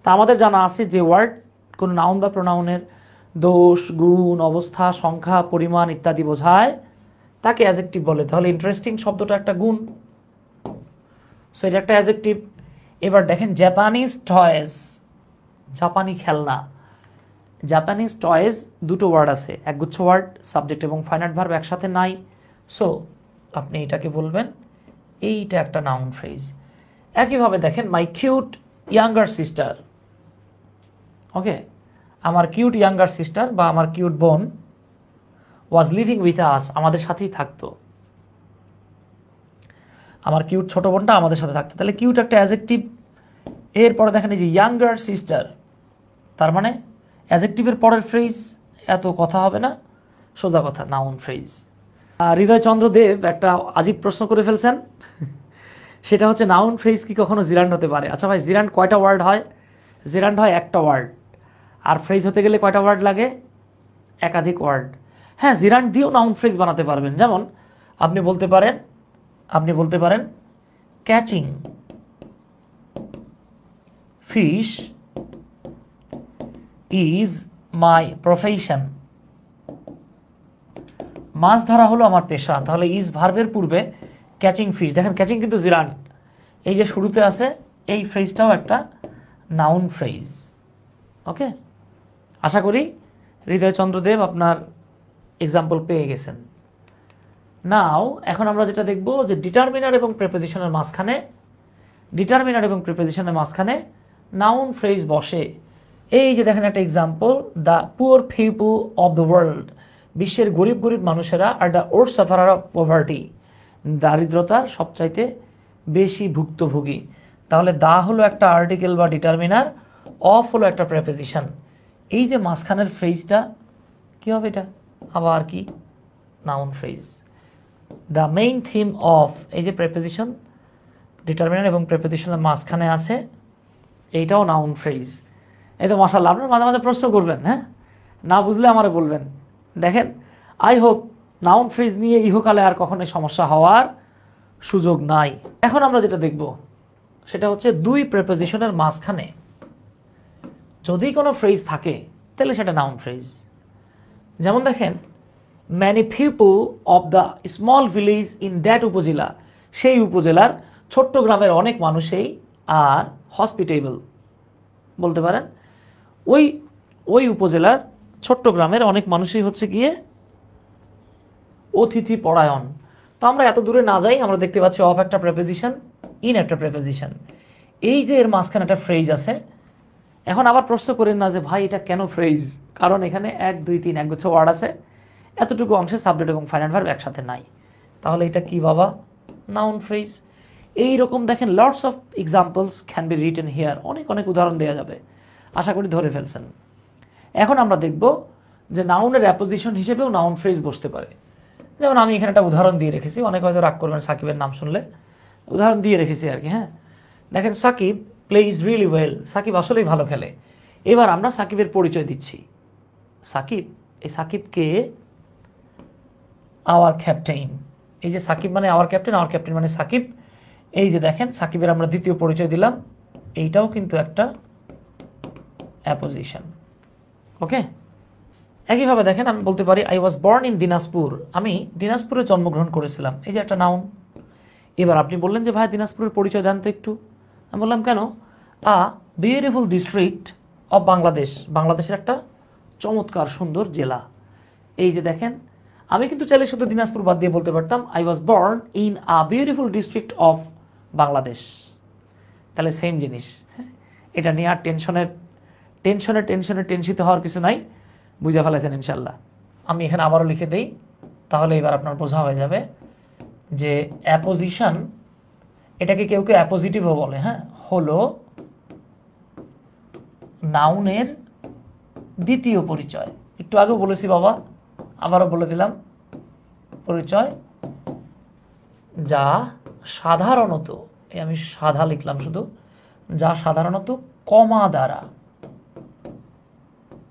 Speaker 1: তা আমাদের জানা আছে যে ওয়ার্ড কোনো নাউন বা প্রোনাউনের দোষ গুণ অবস্থা সংখ্যা পরিমাণ ইত্যাদি বোঝায় তাকে অ্যাজেক্টিভ বলে তাহলে ইন্টারেস্টিং শব্দটা একটা গুণ সো এটা একটা অ্যাজেক্টিভ এবার দেখেন জাপানিজ টয়েস জাপানি খেলনা জাপানিজ টয়েস দুটো ওয়ার্ড আছে একগুচ্ছ ওয়ার্ড সাবজেক্ট এবং ফাইনাল ভার্ব একসাথে নাই সো আপনি এটাকে বলবেন এইটা একটা নাউন ফ্রেজ একইভাবে দেখেন my cute younger sister okay আমার কিউট ইয়াঙ্গার সিস্টার বা আমার কিউট বোন ওয়াজ লিভিং উইথ আস আমাদের সাথেই থাকতো আমার কিউট ছোট বোনটা আমাদের সাথে থাকতো তাহলে কিউট একটা অ্যাজেক্টিভ এরপরে দেখেন এই যে ইয়াঙ্গার সিস্টার তার মানে অ্যাজেক্টিভের পরের ফ্রেজ এত কথা হবে না সোজা কথা নাউন ফ্রেজ হৃদয়চন্দ্র দেব একটা আজীব প্রশ্ন করে ফেলছেন সেটা হচ্ছে নাউন ফ্রেজ কি কখনো জিরান্ড হতে পারে আচ্ছা ভাই জিরান্ড কয়টা ওয়ার্ড হয় জিরান্ড হয় একটা ওয়ার্ড আর ফ্রেজ হতে গেলে কয়টা ওয়ার্ড লাগে একাধিক ওয়ার্ড হ্যাঁ জিরান দিয়েও নাউন ফ্রেজ বানাতে পারবেন যেমন আপনি বলতে পারেন আপনি বলতে পারেন catching fish is my profession মাছ ধরা হলো আমার পেশা তাহলে ইজ ভার্বের পূর্বে ক্যাচিং ফিশ দেখেন ক্যাচিং কিন্তু জিরান এই যে শুরুতে আছে এই ফ্রেজটাও একটা নাউন ফ্রেজ ওকে আশা করি হৃদয়চন্দ্রদেব আপনার এক্সাম্পল পেয়ে গেছেন নাও এখন আমরা যেটা দেখব যে ডিটারমিনার এবং প্রেপোজিশনের মাঝখানে ডিটারমিনার এবং প্রেপোজিশনের মাঝখানে নাউন ফ্রেজ বসে এই যে দেখেন একটা example the poor people of the world বিশ্বের গরিব গরিব মানুষেরা আর the or sufferer of poverty দারিদ্রতার সবচাইতে বেশি ভুক্তভোগী তাহলে দা হলো একটা আর্টিকেল বা ডিটারমিনার অফ হলো একটা প্রেপোজিশন এই যে মাঝখানের ফ্রেজটা কি হবে এটা আবার কি noun phrase the main theme of এই যে প্রেপোজিশন ডিটারমিনার এবং প্রেপোজিশনের মাঝখানে আছে এইটাও নাউন ফ্রেজ এই তো মাসাল্লাহ আপনার মাঝে মাঝে প্রশ্ন করবেন হ্যাঁ না বুঝলে আমারে বলবেন দেখেন আই হোপ নাউন ফ্রেজ নিয়ে ইহকালে আর কখনোই সমস্যা হওয়ার সুযোগ নাই এখন আমরা যেটা দেখব সেটা হচ্ছে দুই প্রেপোজিশনের মাঝখানে যদি কোনো ফ্রেজ থাকে তাহলে সেটা নাউন ফ্রেজ যেমন দেখেন many people of the small village in that upazila সেই উপজেলার ছোট্ট গ্রামের অনেক মানুষেই আর হসপিটেবল বলতে পারেন ওই ওই উপজেলার ছোট্ট গ্রামের অনেক মানুষই হচ্ছে গিয়ে অতিথি পরায়ণ তো আমরা এত দূরে না যাই আমরা দেখতে পাচ্ছি অফ একটা প্রেপোজিশন ইন একটা প্রেপোজিশন এই যে এর মাঝখানে একটা ফ্রেজ আছে এখন আবার প্রশ্ন করেন না যে ভাই এটা কেন ফ্রেজ কারণ এখানে এক দুই তিন এক ওয়ার্ড আছে এতটুকু অংশে সাবজেক্ট এবং ফাইনাল ভার্ব একসাথে নাই তাহলে এটা কি বাবা নাউন ফ্রেজ এই রকম দেখেন lots of examples can be written here অনেক অনেক উদাহরণ দেওয়া যাবে আশা করি ধরে ফেলছেন এখন আমরা দেখব যে নাউনের অ্যাপোজিশন হিসেবেও নাউন ফ্রেজ বসতে পারে যেমন আমি এখানে একটা উদাহরণ দিয়ে রেখেছি অনেক হয়তো রাগ করবেন সাকিবের নাম শুনলে উদাহরণ দিয়ে রেখেছি আর কি হ্যাঁ দেখেন Shakib plays really well Shakib আসলেই ভালো খেলে এবার আমরা সাকিবের পরিচয় দিচ্ছি সাকিব এই সাকিবকে আওয়ার ক্যাপ্টেন এই যে সাকিব মানে আওয়ার ক্যাপ্টেন আওয়ার ক্যাপ্টেন মানে সাকিব এই যে দেখেন সাকিবের আমরা দ্বিতীয় পরিচয় দিলাম এইটাও কিন্তু একটা অ্যাপোজিশন ওকে একইভাবে দেখেন আমি বলতে পারি I was born in Dinajpur আমি দিনাজপুরে জন্মগ্রহণ করেছিলাম এই যে একটা নাউন এবার আপনি বললেন যে ভাই দিনাজপুরের পরিচয় দেন তো একটু আমি বললাম কেন a beautiful district of Bangladesh বাংলাদেশের একটা চমৎকার সুন্দর জেলা এই যে দেখেন আমি কিন্তু চাইলে শুধু দিনাজপুর বাদ দিয়ে বলতে পারতাম I was born in a beautiful district of Bangladesh তাহলে সেম জিনিস এটা নিয়ে আর টেনশনের টেনশনের টেনশনের টেনশিত হওয়ার কিছু নাই বুঝে ফেলেছেন ইনশাল্লাহ আমি এখানে আবারও লিখে দিই তাহলে এবার আপনার বোঝা হয়ে যাবে যে অ্যাপোজিশন এটাকে কেউ কেউ অ্যাপোজিটিভও বলে হ্যাঁ হলো নাউনের দ্বিতীয় পরিচয় একটু আগেও বলেছি বাবা আবারও বলে দিলাম পরিচয় যা সাধারণত এই আমি সাধা লিখলাম শুধু যা সাধারণত কমা দ্বারা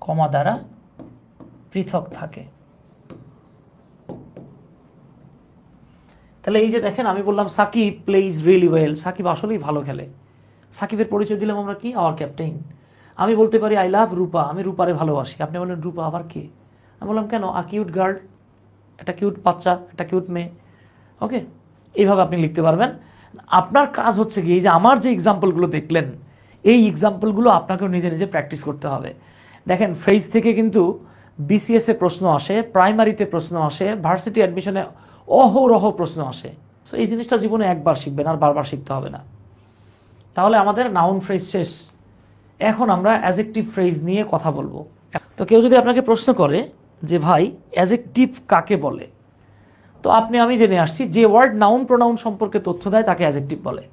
Speaker 1: কমা দ্বারা পৃথক থাকে তাহলে এই যে দেখেন আমি বললাম Shakib plays really well Shakib আসলেই ভালো খেলে সাকিবের পরিচয় দিলাম আমরা কি আওয়ার ক্যাপ্টেন আমি বলতে পারি আই লাভ রূপা আমি রূপারে ভালোবাসি আপনি বললেন রূপা আবার কে আমি বললাম কেন আ কিউট গার্ল একটা কিউট বাচ্চা একটা কিউট মেয়ে ওকে এইভাবে আপনি লিখতে পারবেন আপনার কাজ হচ্ছে কি এই যে আমার যে এক্সাম্পলগুলো দেখলেন এই এক্সাম্পলগুলো আপনাকেও নিজে নিজে প্র্যাকটিস করতে হবে দেখেন ফ্রেজ থেকে কিন্তু বিসিএসে প্রশ্ন আসে প্রাইমারিতে প্রশ্ন আসে ভার্সিটি অ্যাডমিশনে অহরহ প্রশ্ন আসে সো এই জিনিসটা জীবনে একবার শিখবেন আর বারবার শিখতে হবে না তাহলে আমাদের নাউন ফ্রেজ শেষ এখন আমরা অ্যাজেকটিভ ফ্রেজ নিয়ে কথা বলবো তো কেউ যদি আপনাকে প্রশ্ন করে যে ভাই অ্যাজেকটিভ কাকে বলে তো আপনি আমি জেনে আসছি যে ওয়ার্ড নাউন প্রোনাউন সম্পর্কে তথ্য দেয় তাকে অ্যাজেকটিভ বলে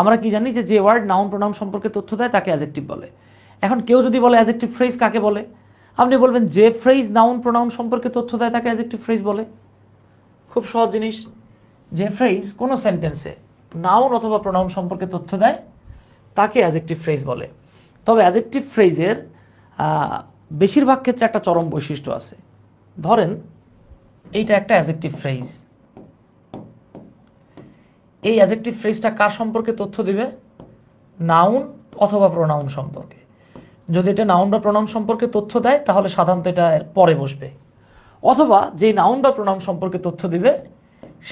Speaker 1: আমরা কি জানি যে যে ওয়ার্ড নাউন প্রোনাউন সম্পর্কে তথ্য দেয় তাকে অ্যাজেকটিভ বলে এখন কেউ যদি বলে অ্যাজেকটিভ ফ্রেজ কাকে বলে আপনি বলবেন যে ফ্রেজ নাউন প্রোনাউন সম্পর্কে তথ্য দেয় তাকে অ্যাজেকটিভ ফ্রেজ বলে খুব সহজ জিনিস যে ফ্রেজ কোনো সেন্টেন্সে নাউন অথবা প্রোনাউন সম্পর্কে তথ্য দেয় তাকে অ্যাজেক্টিভ ফ্রেজ বলে তবে অ্যাজেক্টিভ ফ্রেজের বেশিরভাগ ক্ষেত্রে একটা চরম বৈশিষ্ট্য আছে ধরেন এইটা একটা অ্যাজেক্টিভ ফ্রেজ এই অ্যাজেক্টিভ ফ্রেজটা কার সম্পর্কে তথ্য দিবে নাউন অথবা প্রোনাউন সম্পর্কে যদি এটা নাউন বা প্রোনাউন সম্পর্কে তথ্য দেয় তাহলে সাধারণত এটা পরে বসবে অথবা যে নাউন বা প্রোনাউন সম্পর্কে তথ্য দিবে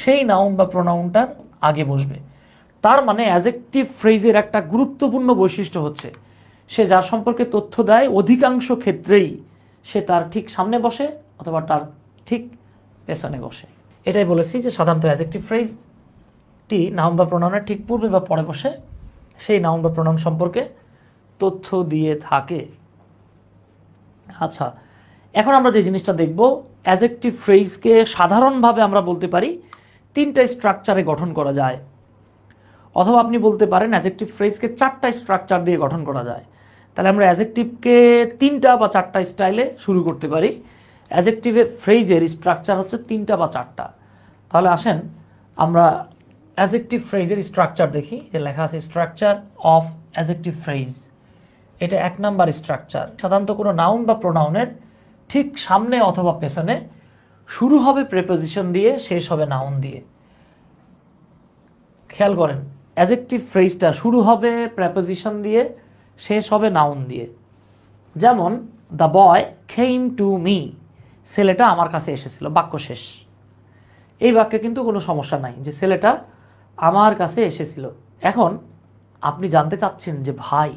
Speaker 1: সেই নাউন বা প্রোনাউনটার আগে বসবে তার মানে অ্যাজেক্টিভ ফ্রেজের একটা গুরুত্বপূর্ণ বৈশিষ্ট্য হচ্ছে সে যার সম্পর্কে তথ্য দেয় অধিকাংশ ক্ষেত্রেই সে তার ঠিক সামনে বসে অথবা তার ঠিক পেছনে বসে এটাই বলেছি যে সাধারণত অ্যাজেক্টিভ ফ্রেজটি নাউন বা প্রোনাউনের ঠিক পূর্বে বা পরে বসে সেই নাউন বা প্রোনাউন সম্পর্কে তথ্য দিয়ে থাকে আচ্ছা এখন আমরা যে জিনিসটা দেখব অ্যাজেক্টিভ ফ্রেজকে সাধারণভাবে আমরা বলতে পারি তিনটা স্ট্রাকচারে গঠন করা যায় অথবা আপনি বলতে পারেন অ্যাজেক্টিভ ফ্রেজকে চারটা স্ট্রাকচার দিয়ে গঠন করা যায় তাহলে আমরা অ্যাজেক্টিভকে তিনটা বা চারটা স্টাইলে শুরু করতে পারি অ্যাজেক্টিভের ফ্রেজের স্ট্রাকচার হচ্ছে তিনটা বা চারটা তাহলে আসেন আমরা অ্যাজেক্টিভ ফ্রেজের স্ট্রাকচার দেখি যে লেখা আছে স্ট্রাকচার অফ অ্যাজেক্টিভ ফ্রেজ এটা এক নাম্বার স্ট্রাকচার সাধারণত কোনো নাউন বা প্রোনাউনের ঠিক সামনে অথবা পেছনে শুরু হবে প্রেপোজিশন দিয়ে শেষ হবে নাউন দিয়ে খেয়াল করেন অ্যাজেকটিভ ফ্রেজটা শুরু হবে প্রেপোজিশন দিয়ে শেষ হবে নাউন দিয়ে যেমন the boy came to me ছেলেটা আমার কাছে এসেছিল বাক্য শেষ এই বাক্যে কিন্তু কোনো সমস্যা নাই যে ছেলেটা আমার কাছে এসেছিল এখন আপনি জানতে চাচ্ছেন যে ভাই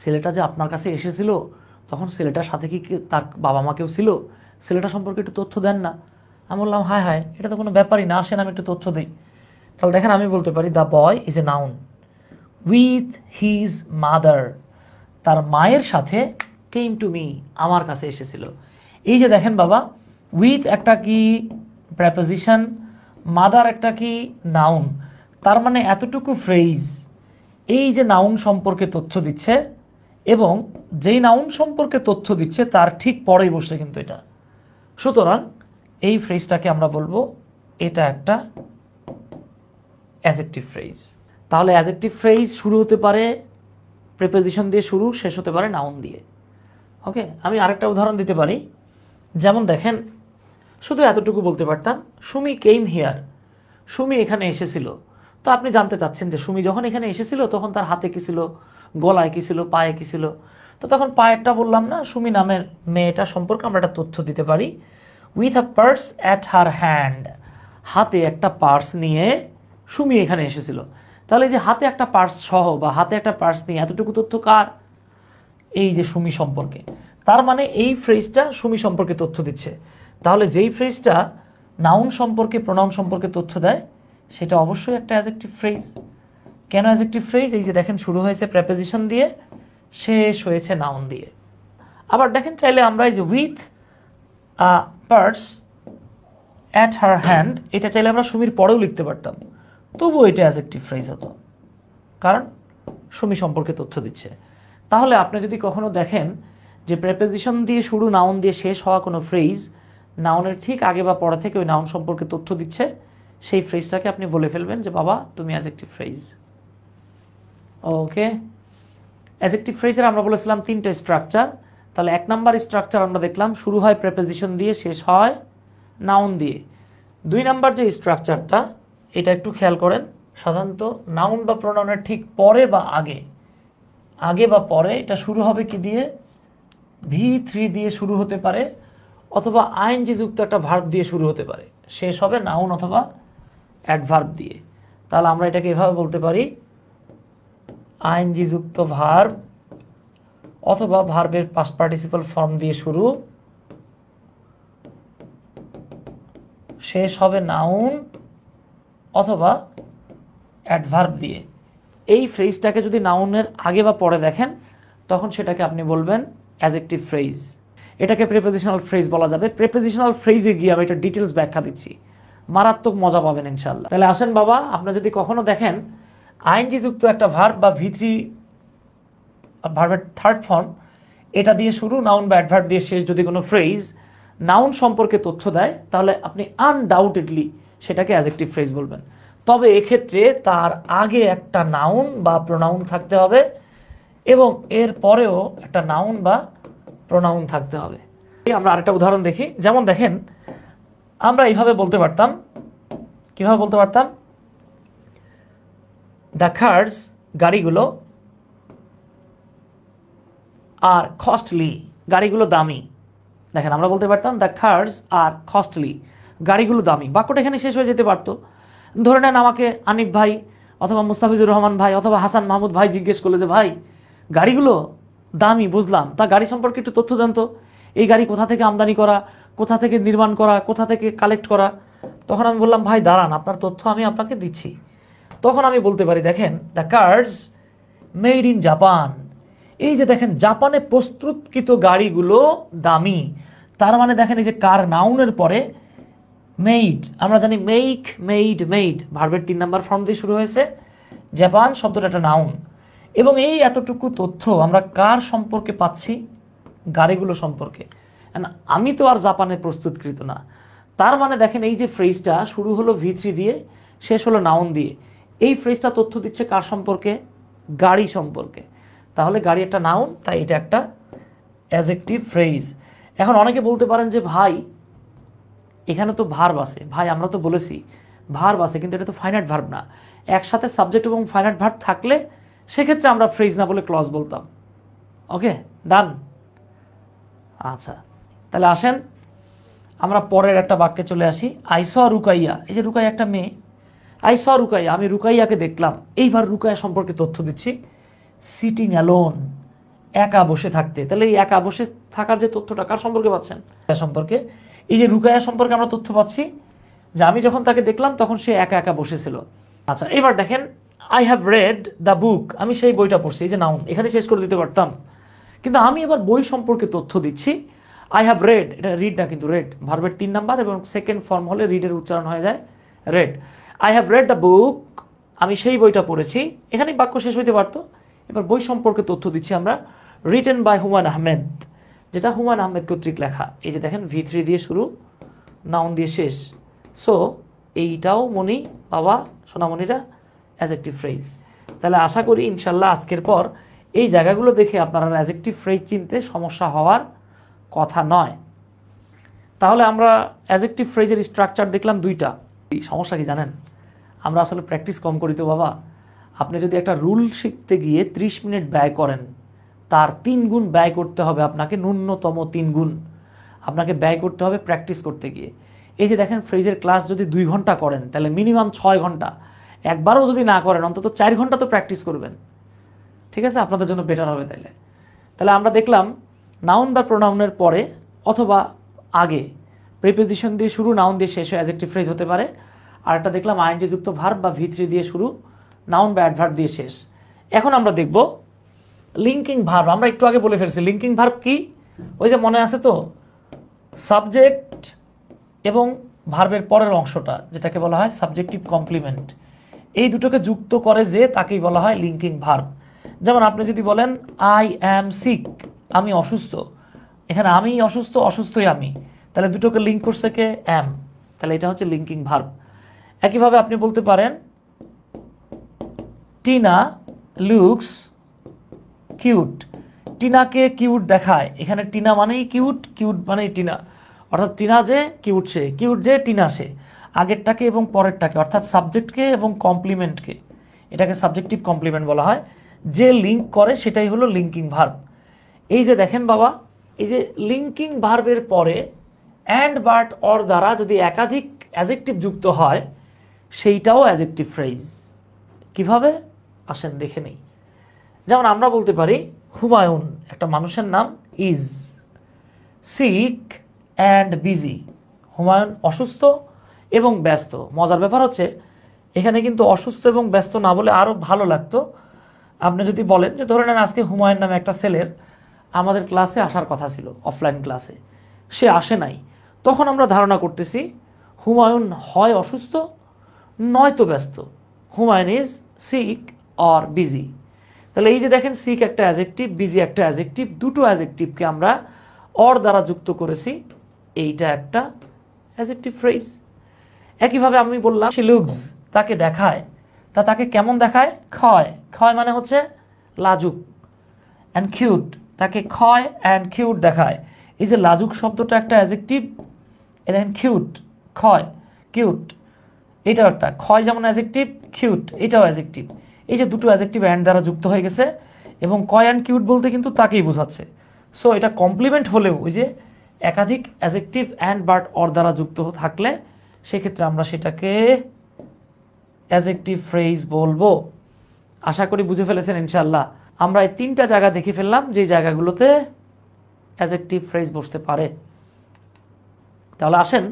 Speaker 1: ছেলেটা যে আপনার কাছে এসেছিল তখন ছেলেটার সাথে কি তার বাবা মা কেউ ছিল ছেলেটা সম্পর্কে একটু তথ্য দেন না আমি বললাম হায় হায় এটা তো কোনো ব্যাপারই না আসেন আমি একটু তথ্য দিই তাহলে দেখেন আমি বলতে পারি the boy is a noun with his mother তার মায়ের সাথে কেম টু মি আমার কাছে এসেছিল এই যে দেখেন বাবা উইথ একটা কি প্রেপোজিশন মাদার একটা কি নাউন তার মানে এতটুকু ফ্রেজ এই যে নাউন সম্পর্কে তথ্য দিচ্ছে এবং যেই নাউন সম্পর্কে তথ্য দিচ্ছে তার ঠিক পরেই বসছে কিন্তু এটা সুতরাং এই ফ্রেজটাকে আমরা বলবো এটা একটা অ্যাজেক্টিভ ফ্রেজ তাহলে অ্যাজেক্টিভ ফ্রেজ শুরু হতে পারে প্রিপোজিশন দিয়ে শুরু শেষ হতে পারে নাউন দিয়ে ওকে আমি আরেকটা উদাহরণ দিতে পারি যেমন দেখেন শুধু এতটুকু বলতে পারতাম সুমি কেইম হেয়ার সুমি এখানে এসেছিল তো আপনি জানতে চাচ্ছেন যে সুমি যখন এখানে এসেছিল তখন তার হাতে কী ছিল গলায় কী ছিল পায়ে কী ছিল তো তখন পায়েরটা বললাম না সুমি নামের মেয়েটা সম্পর্কে আমরা একটা তথ্য দিতে পারি with a purse at her hand হাতে একটা পার্স নিয়ে সুমি এখানে এসেছিল তাহলে যে হাতে একটা পার্স সহ বা হাতে একটা পার্স নিয়ে এতটুকু তথ্য কার এই যে সুমি সম্পর্কে তার মানে এই ফ্রেজটা সুমি সম্পর্কে তথ্য দিচ্ছে তাহলে যেই ফ্রেজটা নাউন সম্পর্কে প্রোনাউন সম্পর্কে তথ্য দেয় সেটা অবশ্যই একটা অ্যাজেক্টিভ ফ্রেজ কেন অ্যাজেক্টিভ ফ্রেজ এই যে দেখেন শুরু হয়েছে প্রেপোজিশন দিয়ে শেষ হয়েছে নাউন দিয়ে আবার দেখেন চাইলে আমরা এই যে with purse at her hand এটা চাইলে আমরা সুমির পরেও লিখতে পারতাম তবুও এটা অ্যাজেক্টিভ ফ্রেজ হতো কারণ সুমি সম্পর্কে তথ্য দিচ্ছে তাহলে আপনি যদি কখনো দেখেন যে প্রেপোজিশন দিয়ে শুরু নাউন দিয়ে শেষ হওয়া কোনো ফ্রেজ নাউনের ঠিক আগে বা পরে থেকে ওই নাউন সম্পর্কে তথ্য দিচ্ছে সেই ফ্রেজটাকে আপনি বলে ফেলবেন যে বাবা তুমি অ্যাজেক্টিভ ফ্রেজ ওকে অ্যাজেক্টিভ ফ্রেজের আমরা বলেছিলাম তিনটে স্ট্রাকচার তাহলে এক নাম্বার স্ট্রাকচার আমরা দেখলাম শুরু হয় প্রেপোজিশন দিয়ে শেষ হয় নাউন দিয়ে দুই নাম্বার যে স্ট্রাকচারটা এটা একটু খেয়াল করেন সাধারণত নাউন বা প্রোনাউনের ঠিক পরে বা আগে আগে বা পরে এটা শুরু হবে কি দিয়ে ভি থ্রি দিয়ে শুরু হতে পারে অথবা যে যুক্ত একটা ভার্ব দিয়ে শুরু হতে পারে শেষ হবে নাউন অথবা অ্যাডভার্ব দিয়ে তাহলে আমরা এটাকে এভাবে বলতে পারি আইনজিযুক্ত ভার্ব অথবা ভার্বের পাস পার্টিসিপাল ফর্ম দিয়ে শুরু শেষ হবে নাউন অথবা অ্যাডভার্ব দিয়ে এই ফ্রেজটাকে যদি নাউনের আগে বা পরে দেখেন তখন সেটাকে আপনি বলবেন অ্যাজেক্টিভ ফ্রেজ এটাকে প্রেপোজিশনাল ফ্রেজ বলা যাবে প্রেপোজিশনাল ফ্রেজে গিয়ে আমি এটা ডিটেলস ব্যাখ্যা দিচ্ছি মারাত্মক মজা পাবেন ইনশাল্লাহ তাহলে আসেন বাবা আপনারা যদি কখনো দেখেন আইএনজি একটা ভার্ব বা ভিত্রি ভার্বের থার্ড ফর্ম এটা দিয়ে শুরু নাউন বা অ্যাডভার্ব দিয়ে শেষ যদি কোনো ফ্রেজ নাউন সম্পর্কে তথ্য দেয় তাহলে আপনি আনডাউটেডলি সেটাকে অ্যাজেক্টিভ ফ্রেজ বলবেন তবে এক্ষেত্রে তার আগে একটা নাউন বা প্রোনাউন থাকতে হবে এবং এর পরেও একটা নাউন বা প্রোনাউন থাকতে হবে আমরা আরেকটা উদাহরণ দেখি যেমন দেখেন আমরা এইভাবে বলতে পারতাম কীভাবে বলতে পারতাম দ্য কার্স গাড়িগুলো আর কস্টলি গাড়িগুলো দামি দেখেন আমরা বলতে পারতাম দ্য কার্স আর কস্টলি গাড়িগুলো দামি বাক্যটা এখানে শেষ হয়ে যেতে পারতো ধরে নেন আমাকে আনিফ ভাই অথবা মুস্তাফিজুর রহমান ভাই অথবা হাসান মাহমুদ ভাই জিজ্ঞেস করলো যে ভাই গাড়িগুলো দামি বুঝলাম তা গাড়ি সম্পর্কে একটু তথ্য দেন তো এই গাড়ি কোথা থেকে আমদানি করা কোথা থেকে নির্মাণ করা কোথা থেকে কালেক্ট করা তখন আমি বললাম ভাই দাঁড়ান আপনার তথ্য আমি আপনাকে দিচ্ছি তখন আমি বলতে পারি দেখেন the cars made in Japan এই যে দেখেন জাপানে প্রস্তুতকৃত গাড়িগুলো দামি তার মানে দেখেন এই যে কার নাউনের পরে মেইড আমরা জানি মেইক মেইড মেইড ভার্বের তিন নাম্বার ফর্ম দিয়ে শুরু হয়েছে জাপান শব্দটা একটা নাউন এবং এই এতটুকু তথ্য আমরা কার সম্পর্কে পাচ্ছি গাড়িগুলো সম্পর্কে আমি তো আর জাপানে প্রস্তুতকৃত না তার মানে দেখেন এই যে ফ্রিজটা শুরু হলো ভি থ্রি দিয়ে শেষ হলো নাউন দিয়ে এই ফ্রেজটা তথ্য দিচ্ছে কার সম্পর্কে গাড়ি সম্পর্কে তাহলে গাড়ি একটা নাউন তাই এটা একটা অ্যাজেক্টিভ ফ্রেজ এখন অনেকে বলতে পারেন যে ভাই এখানে তো ভার্ব আছে ভাই আমরা তো বলেছি ভার্ব আছে কিন্তু এটা তো ফাইনাইট ভার্ব না একসাথে সাবজেক্ট এবং ফাইনাইট ভার্ব থাকলে সেক্ষেত্রে আমরা ফ্রেজ না বলে ক্লজ বলতাম ওকে ডান আচ্ছা তাহলে আসেন আমরা পরের একটা বাক্যে চলে আসি আইসা রুকাইয়া এই যে রুকাইয়া একটা মেয়ে আইসা রুকাইয়া আমি রুকাইয়াকে দেখলাম এইবার রুকাইয়া সম্পর্কে তথ্য দিচ্ছি সিটিং অ্যালোন একা বসে থাকতে তাহলে এই একা বসে থাকার যে তথ্যটা কার সম্পর্কে পাচ্ছেন সম্পর্কে এই যে রুকাইয়া সম্পর্কে আমরা তথ্য পাচ্ছি যে আমি যখন তাকে দেখলাম তখন সে একা একা বসেছিল আচ্ছা এবার দেখেন I have read the book আমি সেই বইটা পড়ছি এই যে নাউন এখানে শেষ করে দিতে পারতাম কিন্তু আমি এবার বই সম্পর্কে তথ্য দিচ্ছি আই হ্যাভ রেড এটা রিড না কিন্তু রেড ভার্বের তিন নাম্বার এবং সেকেন্ড ফর্ম হলে রিডের উচ্চারণ হয়ে যায় read I have read the book আমি সেই বইটা পড়েছি এখানে বাক্য শেষ হইতে পারতো এবার বই সম্পর্কে তথ্য দিচ্ছি আমরা রিটেন বাই হুমান আহমেদ যেটা হুমান আহমেদ কর্তৃক লেখা এই যে দেখেন ভি থ্রি দিয়ে শুরু নাউন দিয়ে শেষ সো এইটাও মনি বাবা সোনামণিরা অ্যাজেক্টিভ ফ্রেজ তাহলে আশা করি ইনশাল্লাহ আজকের পর এই জায়গাগুলো দেখে আপনারা অ্যাজেক্টিভ ফ্রেজ চিনতে সমস্যা হওয়ার কথা নয় তাহলে আমরা অ্যাজেক্টিভ ফ্রেজের স্ট্রাকচার দেখলাম দুইটা সমস্যা কি জানেন আমরা আসলে প্র্যাকটিস কম করি তো বাবা আপনি যদি একটা রুল শিখতে গিয়ে 30 মিনিট ব্যয় করেন তার তিন গুণ ব্যয় করতে হবে আপনাকে ন্যূনতম তিন গুণ আপনাকে ব্যয় করতে হবে প্র্যাকটিস করতে গিয়ে এই যে দেখেন ফ্রেজের ক্লাস যদি দুই ঘন্টা করেন তাহলে মিনিমাম ছয় ঘন্টা একবারও যদি না করেন অন্তত চার ঘন্টা তো প্র্যাকটিস করবেন ঠিক আছে আপনাদের জন্য বেটার হবে তাহলে তাহলে আমরা দেখলাম নাউন বা প্রোনাউনের পরে অথবা আগে প্রিপোজিশন দিয়ে শুরু নাউন দিয়ে শেষ হয়ে অ্যাজেক্টিভ ফ্রেজ হতে পারে আর একটা দেখলাম আইনজি যুক্ত ভার্ব বা ভিত্রি দিয়ে শুরু নাউন বা অ্যাডভার্ব দিয়ে শেষ এখন আমরা দেখব লিঙ্কিং ভার্ব আমরা একটু আগে বলে ফেলছি লিঙ্কিং ভার্ব কি ওই যে মনে আছে তো সাবজেক্ট এবং ভার্বের পরের অংশটা যেটাকে বলা হয় সাবজেক্টিভ কমপ্লিমেন্ট এই দুটোকে যুক্ত করে যে তাকেই বলা হয় লিঙ্কিং ভার্ব যেমন আপনি যদি বলেন আই অ্যাম সিক আমি অসুস্থ এখানে আমি অসুস্থ অসুস্থই আমি তাহলে দুটোকে লিঙ্ক করছে কে অ্যাম তাহলে এটা হচ্ছে লিঙ্কিং ভার্ব একইভাবে আপনি বলতে পারেন টিনা লুকস কিউট টিনাকে কিউট দেখায় এখানে টিনা মানেই কিউট কিউট মানেই টিনা অর্থাৎ টিনা যে কিউট সে কিউট যে টিনা সে আগেরটাকে এবং পরেরটাকে অর্থাৎ সাবজেক্টকে এবং কমপ্লিমেন্টকে এটাকে সাবজেক্টিভ কমপ্লিমেন্ট বলা হয় যে লিঙ্ক করে সেটাই হলো লিঙ্কিং ভার্ব এই যে দেখেন বাবা এই যে লিঙ্কিং ভার্বের পরে অ্যান্ড বাট অর দ্বারা যদি একাধিক অ্যাজেক্টিভ যুক্ত হয় সেইটাও অ্যাজেক্টিভ ফ্রেজ কিভাবে আসেন দেখে নেই যেমন আমরা বলতে পারি হুমায়ুন একটা মানুষের নাম is sick and busy Humayun অসুস্থ এবং ব্যস্ত মজার ব্যাপার হচ্ছে এখানে কিন্তু অসুস্থ এবং ব্যস্ত না বলে আরও ভালো লাগতো আপনি যদি বলেন যে ধরে নেন আজকে হুমায়ুন নামে একটা ছেলের আমাদের ক্লাসে আসার কথা ছিল অফলাইন ক্লাসে সে আসে নাই তখন আমরা ধারণা করতেছি হুমায়ুন হয় অসুস্থ নয়তো ব্যস্ত Humayun is sick or busy তাহলে এই যে দেখেন সিক একটা অ্যাজেকটিভ বিজি একটা অ্যাজেকটিভ দুটো অ্যাজেকটিভকে আমরা অর দ্বারা যুক্ত করেছি এইটা একটা অ্যাজেকটিভ ফ্রেজ একইভাবে আমি বললাম সে লুকস তাকে দেখায় তা তাকে কেমন দেখায় ক্ষয় ক্ষয় মানে হচ্ছে লাজুক অ্যান্ড কিউট তাকে ক্ষয় অ্যান্ড কিউট দেখায় এই যে লাজুক শব্দটা একটা অ্যাজেকটিভ এটা কিউট ক্ষয় কিউট এটাও একটা ক্ষয় যেমন অ্যাজেক্টিভ কিউট এটাও অ্যাজেক্টিভ এই যে দুটো অ্যাজেক্টিভ অ্যান্ড দ্বারা যুক্ত হয়ে গেছে এবং কয় অ্যান্ড কিউট বলতে কিন্তু তাকেই বোঝাচ্ছে সো এটা কমপ্লিমেন্ট হলেও ওই যে একাধিক অ্যাজেক্টিভ অ্যান্ড বার্ট অর দ্বারা যুক্ত থাকলে সেক্ষেত্রে আমরা সেটাকে অ্যাজেক্টিভ ফ্রেজ বলবো আশা করি বুঝে ফেলেছেন ইনশাল্লাহ আমরা এই তিনটা জায়গা দেখে ফেললাম যে জায়গাগুলোতে অ্যাজেক্টিভ ফ্রেজ বসতে পারে তাহলে আসেন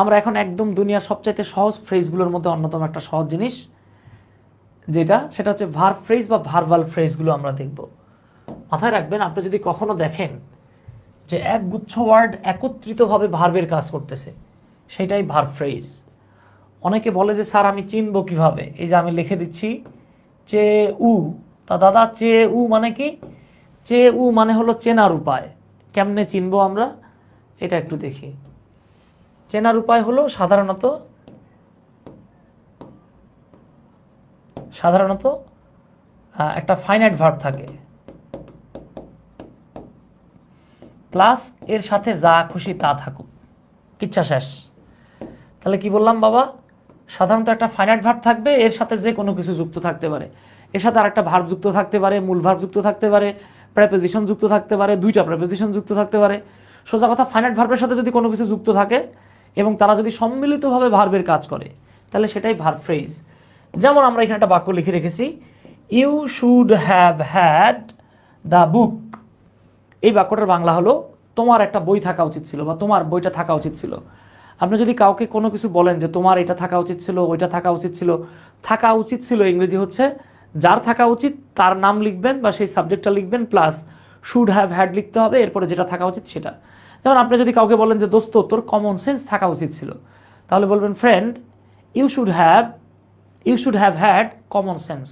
Speaker 1: আমরা এখন একদম দুনিয়ার সবচাইতে সহজ ফ্রেজগুলোর মধ্যে অন্যতম একটা সহজ জিনিস যেটা সেটা হচ্ছে ভার ফ্রেজ বা ভার্ভাল ফ্রেজগুলো আমরা দেখব মাথায় রাখবেন আপনি যদি কখনো দেখেন যে এক গুচ্ছ ওয়ার্ড একত্রিতভাবে ভার্বের কাজ করতেছে সেটাই ভার ফ্রেজ অনেকে বলে যে স্যার আমি চিনব কিভাবে এই যে আমি লিখে দিচ্ছি চে উ তা দাদা চে উ মানে কি চে উ মানে হলো চেনার উপায় কেমনে চিনব আমরা এটা একটু দেখি চেনার উপায় হলো সাধারণত সাধারণত একটা ফাইনাইট ভার্ব থাকে প্লাস এর সাথে যা খুশি তা থাকুক কিচ্ছা শেষ তাহলে কি বললাম বাবা সাধারণত একটা ফাইনাইট ভার্ব থাকবে এর সাথে যে কোনো কিছু যুক্ত থাকতে পারে এর সাথে আরেকটা ভার্ব যুক্ত থাকতে পারে মূল ভার্ব যুক্ত থাকতে পারে প্রেপোজিশন যুক্ত থাকতে পারে দুইটা প্রেপোজিশন যুক্ত থাকতে পারে সোজা কথা ফাইনাইট ভার্বের সাথে যদি কোনো কিছু যুক্ত থাকে এবং তারা যদি সম্মিলিতভাবে ভার্বের কাজ করে তাহলে সেটাই ভার্ভ ফ্রেজ যেমন আমরা এখানে একটা বাক্য লিখে রেখেছি you should have had the book এই বাক্যটার বাংলা হলো তোমার একটা বই থাকা উচিত ছিল বা তোমার বইটা থাকা উচিত ছিল আপনি যদি কাউকে কোনো কিছু বলেন যে তোমার এটা থাকা উচিত ছিল ওইটা থাকা উচিত ছিল থাকা উচিত ছিল ইংরেজি হচ্ছে যার থাকা উচিত তার নাম লিখবেন বা সেই সাবজেক্টটা লিখবেন প্লাস শুড হ্যাভ হ্যাড লিখতে হবে এরপরে যেটা থাকা উচিত সেটা যেমন আপনি যদি কাউকে বলেন যে দোস্ত তোর কমন সেন্স থাকা উচিত ছিল তাহলে বলবেন friend you should have you should have had common sense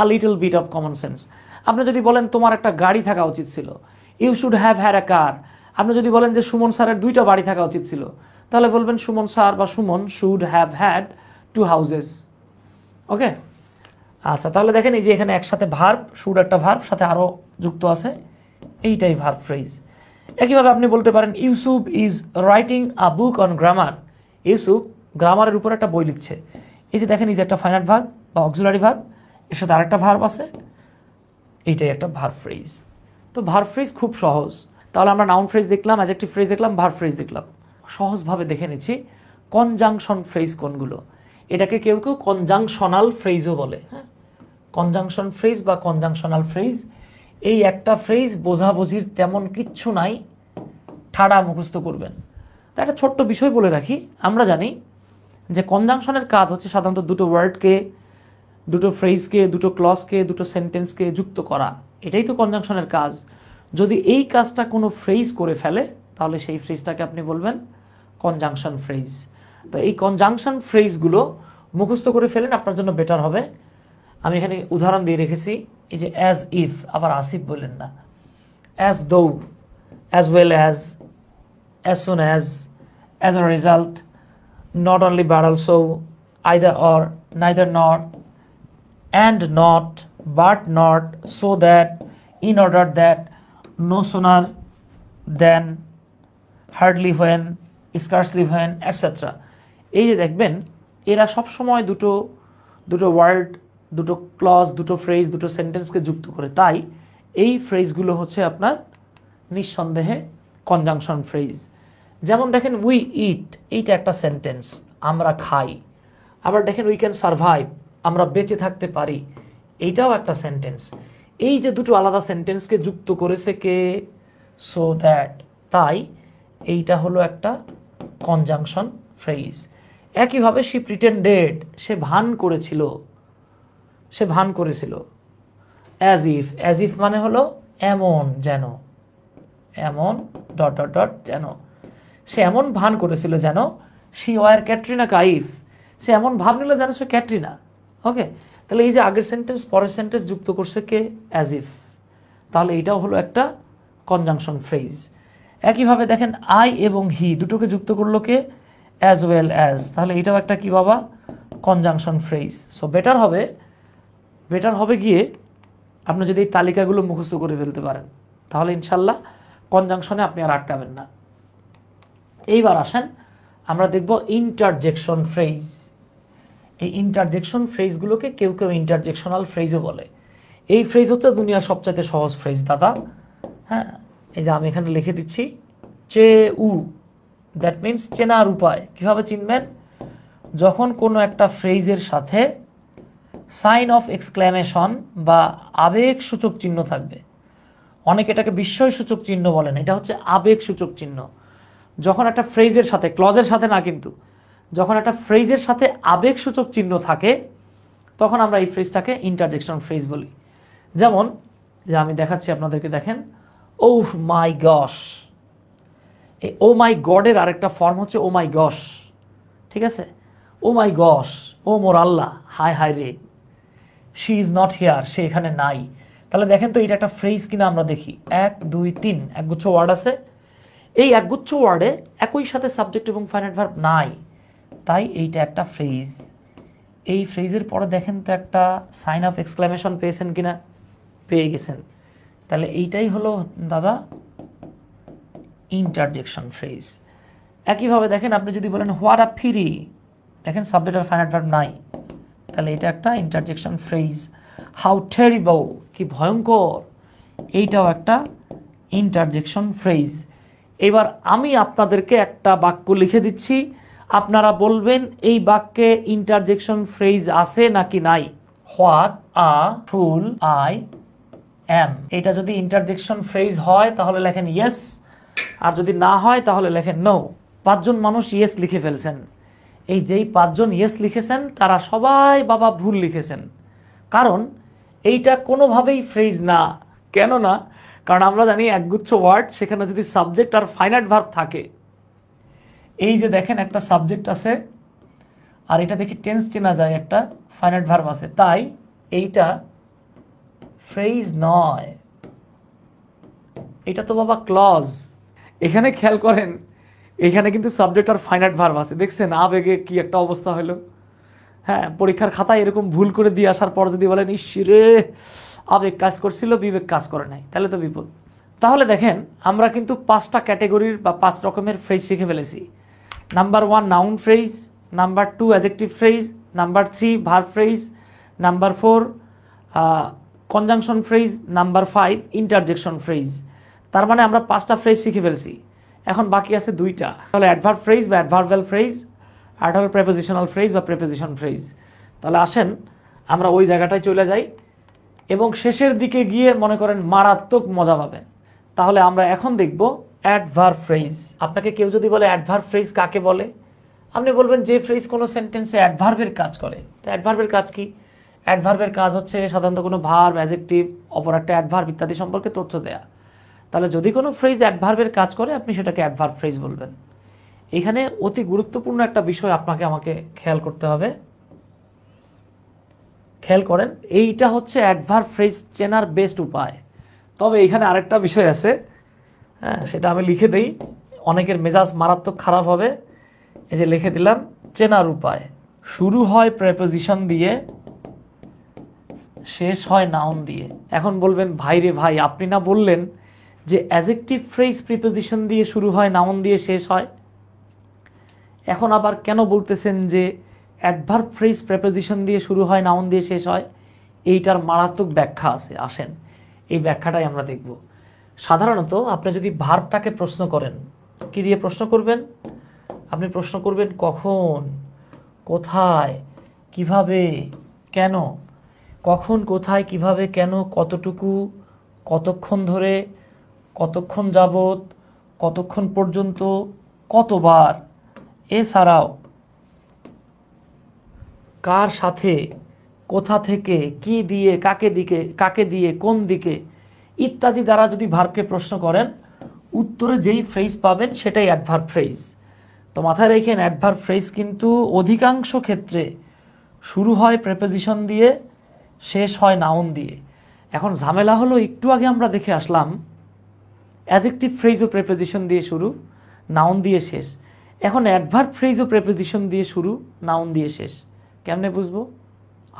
Speaker 1: a little bit of common sense আপনি যদি বলেন তোমার একটা গাড়ি থাকা উচিত ছিল you should have had a car আপনি যদি বলেন যে সুমন স্যারের দুইটা বাড়ি থাকা উচিত ছিল তাহলে বলবেন সুমন স্যার বা Suman should have had two houses okay আচ্ছা তাহলে দেখেন এই যে এখানে একসাথে ভার্ব শুড একটা ভার্ব সাথে আরও যুক্ত আছে এইটাই ভার্ব ফ্রেজ একইভাবে আপনি বলতে পারেন Yusuf is writing a book on grammar Yusuf গ্রামারের উপর একটা বই লিখছে এই যে দেখেন এই যে একটা ফাইনাল ভার্ব বা অক্সিলারি ভার্ব এর সাথে আরেকটা ভার্ব আছে এইটাই একটা ভার ফ্রেজ তো ভার ফ্রেজ খুব সহজ তাহলে আমরা নাউন ফ্রেজ দেখলাম আজ একটি ফ্রেজ দেখলাম ভার ফ্রেজ দেখলাম সহজভাবে দেখে নিচ্ছি কনজাংশন ফ্রেজ কোনগুলো এটাকে কেউ কেউ কনজাংশনাল ফ্রেজও বলে হ্যাঁ কনজাংশন ফ্রেজ বা কনজাংশনাল ফ্রেজ এই একটা ফ্রেজ বোঝাবুঝির তেমন কিচ্ছু নাই ঠাডা মুখস্থ করবেন তা একটা ছোট্ট বিষয় বলে রাখি আমরা জানি যে কনজাংশনের কাজ হচ্ছে সাধারণত দুটো ওয়ার্ডকে দুটো ফ্রেজকে দুটো ক্লসকে দুটো সেন্টেন্সকে যুক্ত করা এটাই তো কনজাংশনের কাজ যদি এই কাজটা কোনো ফ্রেজ করে ফেলে তাহলে সেই ফ্রেজটাকে আপনি বলবেন কনজাংশন ফ্রেজ তো এই কনজাংশন ফ্রেজগুলো মুখস্থ করে ফেলেন আপনার জন্য বেটার হবে আমি এখানে উদাহরণ দিয়ে রেখেছি এই যে অ্যাজ ইফ আবার আসিফ বললেন না as though as well as as soon as as a result not only but also either or neither not and not but not so that in order that no sooner than hardly when scarcely when etcetera এই যে দেখবেন এরা সবসময় দুটো দুটো word দুটো clause দুটো phrase দুটো সেন্টেন্সকে যুক্ত করে তাই এই ফ্রেজগুলো হচ্ছে আপনার নিঃসন্দেহে কনজাংশন ফ্রেজ যেমন দেখেন উই ইট এইটা একটা সেন্টেন্স আমরা খাই আবার দেখেন উই ক্যান সার্ভাইভ আমরা বেঁচে থাকতে পারি এইটাও একটা সেন্টেন্স এই যে দুটো আলাদা সেন্টেন্সকে যুক্ত করেছে কে সো দ্যাট তাই এইটা হলো একটা কনজাংশন ফ্রেজ একইভাবে সে প্রিটেন্ডেড সে ভান করেছিল সে ভান করেছিল অ্যাজ ইফ অ্যাজ ইফ মানে হলো এমন যেন এমন ডট ডট ডট যেন সে এমন ভান করেছিল যেন সি ওয়ার ক্যাটরিনা কাইফ সে এমন ভাব নিল যেন সে ক্যাটরিনা ওকে তাহলে এই যে আগের সেন্টেন্স পরের সেন্টেন্স যুক্ত করছে কে অ্যাজ ইফ তাহলে এটাও হলো একটা কনজাংশন ফ্রেজ একইভাবে দেখেন আই এবং হি দুটোকে যুক্ত করলো কে অ্যাজ ওয়েল অ্যাজ তাহলে এটাও একটা কি বাবা কনজাংশন ফ্রেজ সো বেটার হবে বেটার হবে গিয়ে আপনি যদি এই তালিকাগুলো মুখস্থ করে ফেলতে পারেন তাহলে ইনশাল্লাহ কনজাংশনে আপনি আর আটকাবেন না এইবার আসেন আমরা দেখব ইন্টারজেকশন ফ্রেজ এই ইন্টারজেকশন ফ্রেজগুলোকে কেউ কেউ ইন্টারজেকশনাল ফ্রেজও বলে এই ফ্রেজ হচ্ছে দুনিয়ার সবচাইতে সহজ ফ্রেজ দাদা হ্যাঁ এই যে আমি এখানে লিখে দিচ্ছি চে উ দ্যাট মিন্স চেনার উপায় কীভাবে চিনবেন যখন কোনো একটা ফ্রেজের সাথে সাইন অফ এক্সক্ল্যামেশন বা আবেগ সূচক চিহ্ন থাকবে অনেকে এটাকে বিস্ময় সূচক চিহ্ন বলেন এটা হচ্ছে আবেগ সূচক চিহ্ন যখন একটা ফ্রেজের সাথে ক্লজের সাথে না কিন্তু যখন একটা ফ্রেজের সাথে আবেগ সূচক চিহ্ন থাকে তখন আমরা এই ফ্রেজটাকে ইন্টারজেকশন ফ্রেজ বলি যেমন যে আমি দেখাচ্ছি আপনাদেরকে দেখেন ও মাই গস এই ও মাই গডের আরেকটা ফর্ম হচ্ছে ও মাই গস ঠিক আছে ও মাই গস ও মোর আল্লাহ হায় হায় রে শি ইজ নট হেয়ার সে এখানে নাই তাহলে দেখেন তো এটা একটা ফ্রেজ কিনা আমরা দেখি এক দুই তিন একগুচ্ছ ওয়ার্ড আছে এই একগুচ্ছ ওয়ার্ডে একই সাথে সাবজেক্ট এবং ফাইনাল ভার্ব নাই তাই এইটা একটা ফ্রেজ এই ফ্রেজের পরে দেখেন তো একটা সাইন অফ এক্সক্লামেশন পেয়েছেন কিনা পেয়ে গেছেন তাহলে এইটাই হলো দাদা ইন্টারজেকশন ফ্রেজ একইভাবে দেখেন আপনি যদি বলেন হোয়াট আ ফিরি দেখেন সাবজেক্ট আর ফাইনাল ভার্ব নাই তাহলে এটা একটা ইন্টারজেকশন ফ্রেজ হাউ টেরিবল কি ভয়ঙ্কর এইটাও একটা ইন্টারজেকশন ফ্রেজ এবার আমি আপনাদেরকে একটা বাক্য লিখে দিচ্ছি আপনারা বলবেন এই বাক্যে ইন্টারজেকশন ফ্রেজ আছে নাকি নাই what a full I am এটা যদি ইন্টারজেকশন ফ্রেজ হয় তাহলে লেখেন ইয়েস আর যদি না হয় তাহলে লেখেন নো পাঁচজন মানুষ ইয়েস লিখে ফেলছেন এই যেই পাঁচজন ইয়েস লিখেছেন তারা সবাই বাবা ভুল লিখেছেন কারণ এইটা কোনোভাবেই ফ্রেজ না কেন না কারণ আমরা জানি একগুচ্ছ ওয়ার্ড সেখানে যদি সাবজেক্ট আর ফাইনাইট ভার্ব থাকে এই যে দেখেন একটা সাবজেক্ট আছে আর এটা দেখি টেন্স চেনা যায় একটা ফাইনাইট ভার্ব আছে তাই এইটা ফ্রেজ নয় এটা তো বাবা ক্লজ এখানে খেয়াল করেন এখানে কিন্তু সাবজেক্ট আর ফাইনাইট ভার্ব আছে দেখছেন আবেগে কি একটা অবস্থা হলো হ্যাঁ পরীক্ষার খাতায় এরকম ভুল করে দিয়ে আসার পর যদি বলেন ইসরে আবেগ কাজ করছিল বিবেক কাজ করে নাই তাহলে তো বিপদ তাহলে দেখেন আমরা কিন্তু পাঁচটা ক্যাটেগরির বা পাঁচ রকমের ফ্রেজ শিখে ফেলেছি number one noun phrase number two adjective phrase number three verb phrase number four conjunction phrase number five interjection phrase তার মানে আমরা পাঁচটা ফ্রেজ শিখে ফেলছি এখন বাকি আছে দুইটা তাহলে অ্যাডভার্ব ফ্রেজ বা অ্যাডভার্বাল ফ্রেজ আর প্রেপোজিশনাল ফ্রেজ বা প্রেপোজিশন ফ্রেজ তাহলে আসেন আমরা ওই জায়গাটায় চলে যাই এবং শেষের দিকে গিয়ে মনে করেন মারাত্মক মজা পাবেন তাহলে আমরা এখন দেখব অ্যাডভার্ব ফ্রেজ আপনাকে কেউ যদি বলে অ্যাডভার্ব ফ্রেজ কাকে বলে আপনি বলবেন যে ফ্রেজ কোনো সেন্টেন্সে অ্যাডভার্বের কাজ করে তো অ্যাডভার্বের কাজ কি অ্যাডভার্বের কাজ হচ্ছে সাধারণত কোনো ভার্ব অ্যাজেক্টিভ অপর একটা অ্যাডভার্ব ইত্যাদি সম্পর্কে তথ্য দেয়া তাহলে যদি কোনো ফ্রেজ অ্যাডভার্বের কাজ করে আপনি সেটাকে অ্যাডভার্ব ফ্রেজ বলবেন এখানে অতি গুরুত্বপূর্ণ একটা বিষয় আপনাকে আমাকে খেয়াল করতে হবে খেয়াল করেন এইটা হচ্ছে অ্যাডভার্ব ফ্রেজ চেনার বেস্ট উপায় তবে এখানে আরেকটা বিষয় আছে হ্যাঁ সেটা আমি লিখে দিই অনেকের মেজাজ মারাত্মক খারাপ হবে এই যে লিখে দিলাম চেনার উপায় শুরু হয় প্রেপোজিশন দিয়ে শেষ হয় নাউন দিয়ে এখন বলবেন ভাই রে ভাই আপনি না বললেন যে অ্যাজেকটিভ ফ্রেজ প্রিপোজিশন দিয়ে শুরু হয় নাউন দিয়ে শেষ হয় এখন আবার কেন বলতেছেন যে অ্যাডভার্ব ফ্রেজ প্রিপোজিশন দিয়ে শুরু হয় নাউন দিয়ে শেষ হয় এইটার মারাত্মক ব্যাখ্যা আছে আসেন এই ব্যাখ্যাটাই আমরা দেখব সাধারণত আপনি যদি ভার্বটাকে প্রশ্ন করেন কি দিয়ে প্রশ্ন করবেন আপনি প্রশ্ন করবেন কখন কোথায় কিভাবে কেন কখন কোথায় কিভাবে কেন কতটুকু কতক্ষণ ধরে কতক্ষণ যাবত কতক্ষণ পর্যন্ত কতবার এছাড়াও কার সাথে কোথা থেকে কি দিয়ে কাকে দিকে কাকে দিয়ে কোন দিকে ইত্যাদি দ্বারা যদি ভার্বকে প্রশ্ন করেন উত্তরে যেই ফ্রেজ পাবেন সেটাই অ্যাডভার ফ্রেজ তো মাথায় রেখেন অ্যাডভার ফ্রেজ কিন্তু অধিকাংশ ক্ষেত্রে শুরু হয় প্রেপোজিশন দিয়ে শেষ হয় নাউন দিয়ে এখন ঝামেলা হলো একটু আগে আমরা দেখে আসলাম অ্যাজেক্টিভ ফ্রেজ ও প্রেপোজিশন দিয়ে শুরু নাউন দিয়ে শেষ এখন অ্যাডভার্ট ফ্রেজ ও প্রেপোজিশন দিয়ে শুরু নাউন দিয়ে শেষ কেমনে বুঝবো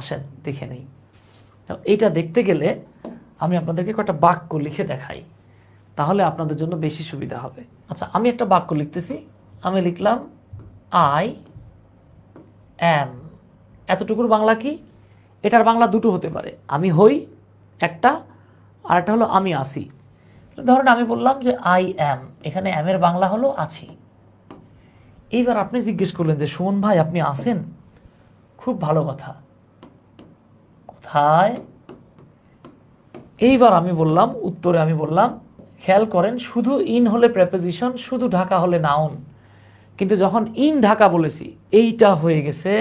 Speaker 1: আসেন দেখে নেই এইটা দেখতে গেলে আমি আপনাদেরকে কয়েকটা বাক্য লিখে দেখাই তাহলে আপনাদের জন্য বেশি সুবিধা হবে আচ্ছা আমি একটা বাক্য লিখতেছি আমি লিখলাম আই অ্যাম এতটুকুর বাংলা কি এটার বাংলা দুটো হতে পারে আমি হই একটা আর একটা হলো আমি আসি ধরেন আমি বললাম যে আই অ্যাম এখানে এর বাংলা হলো আছি এইবার আপনি জিজ্ঞেস করলেন যে সুমন ভাই আপনি আছেন খুব ভালো কথা কোথায় এইবার আমি বললাম উত্তরে আমি বললাম খেয়াল করেন শুধু ইন হলে প্রেপোজিশন শুধু ঢাকা হলে নাউন কিন্তু যখন ইন ঢাকা বলেছি এইটা হয়ে গেছে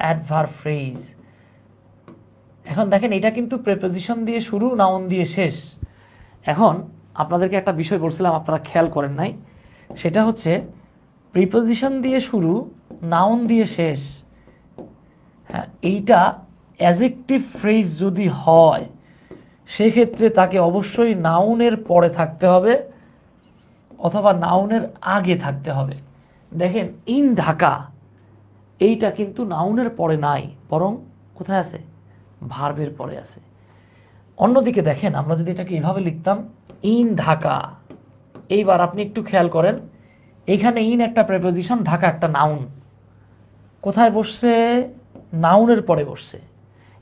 Speaker 1: অ্যাডভার ফ্রেজ এখন দেখেন এটা কিন্তু প্রেপোজিশন দিয়ে শুরু নাউন দিয়ে শেষ এখন আপনাদেরকে একটা বিষয় বলছিলাম আপনারা খেয়াল করেন নাই সেটা হচ্ছে প্রিপোজিশন দিয়ে শুরু নাউন দিয়ে শেষ হ্যাঁ এইটা অ্যাজেক্টিভ ফ্রেজ যদি হয় সেক্ষেত্রে তাকে অবশ্যই নাউনের পরে থাকতে হবে অথবা নাউনের আগে থাকতে হবে দেখেন ইন ঢাকা এইটা কিন্তু নাউনের পরে নাই বরং কোথায় আছে ভার্বের পরে আছে অন্যদিকে দেখেন আমরা যদি এটাকে এইভাবে লিখতাম ইন ঢাকা এইবার আপনি একটু খেয়াল করেন এখানে ইন একটা প্রেপোজিশন ঢাকা একটা নাউন কোথায় বসছে নাউনের পরে বসছে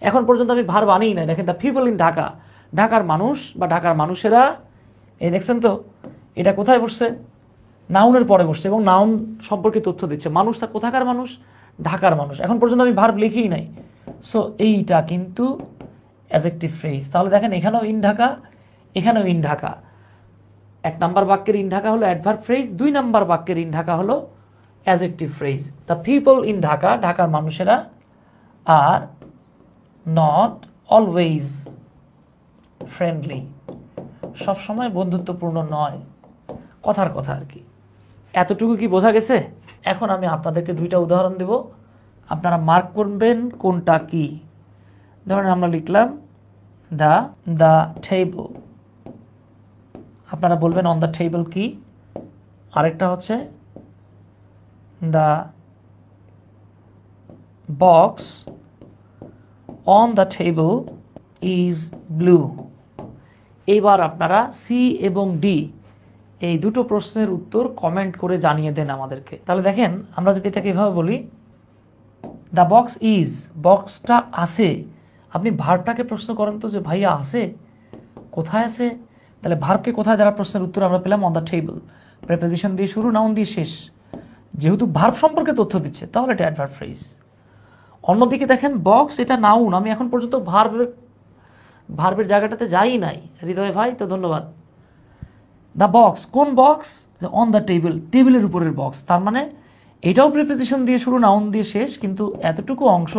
Speaker 1: এখন পর্যন্ত আমি ভার বানিয়ে নাই দেখেন দ্য পিপল ইন ঢাকা ঢাকার মানুষ বা ঢাকার মানুষেরা এই দেখছেন তো এটা কোথায় বসছে নাউনের পরে বসছে এবং নাউন সম্পর্কে তথ্য দিচ্ছে মানুষ তা কোথাকার মানুষ ঢাকার মানুষ এখন পর্যন্ত আমি ভার্ব লিখেই নাই সো এইটা কিন্তু অ্যাজেক্টিভ ফ্রেজ তাহলে দেখেন এখানেও ইন ঢাকা এখানেও ইন ঢাকা এক নাম্বার বাক্যের ইন ঢাকা হলো অ্যাডভার্ব ফ্রেজ দুই নাম্বার বাক্যের ইন ঢাকা হলো adjective phrase the people in Dhaka ঢাকার মানুষেরা আর নট অলওয়েজ ফ্রেন্ডলি সবসময় বন্ধুত্বপূর্ণ নয় কথার কথা আর কি এতটুকু কি বোঝা গেছে এখন আমি আপনাদেরকে দুইটা উদাহরণ দেব আপনারা মার্ক করবেন কোনটা কী ধরেন আমরা লিখলাম দ্য দ্য টেবল আপনারা বলবেন অন দ্য টেবল কি আরেকটা হচ্ছে the box on the table is blue এবার আপনারা সি এবং ডি এই দুটো প্রশ্নের উত্তর কমেন্ট করে জানিয়ে দেন আমাদেরকে তাহলে দেখেন আমরা যদি এটাকে এভাবে বলি দ্য বক্স ইজ বক্সটা আছে আপনি ভারটাকে প্রশ্ন করেন তো যে ভাইয়া আছে কোথায় আছে তাহলে ভারকে কোথায় দেওয়ার প্রশ্নের উত্তর আমরা পেলাম অন দ্য টেবল প্রেপোজিশন দিয়ে শুরু নাউন দিয়ে শেষ যেহেতু ভার্ব সম্পর্কে তথ্য দিচ্ছে তাহলে এটা অ্যাডভার্ব ফ্রেজ অন্যদিকে দেখেন বক্স এটা নাউন আমি এখন পর্যন্ত ভার্বের ভার্বের জায়গাটাতে যাই নাই হৃদয় ভাই তো ধন্যবাদ দ্য বক্স কোন বক্স অন দ্য টেবিল টেবিলের উপরের বক্স তার মানে এটাও প্রিপোজিশন দিয়ে শুরু নাউন দিয়ে শেষ কিন্তু এতটুকু অংশ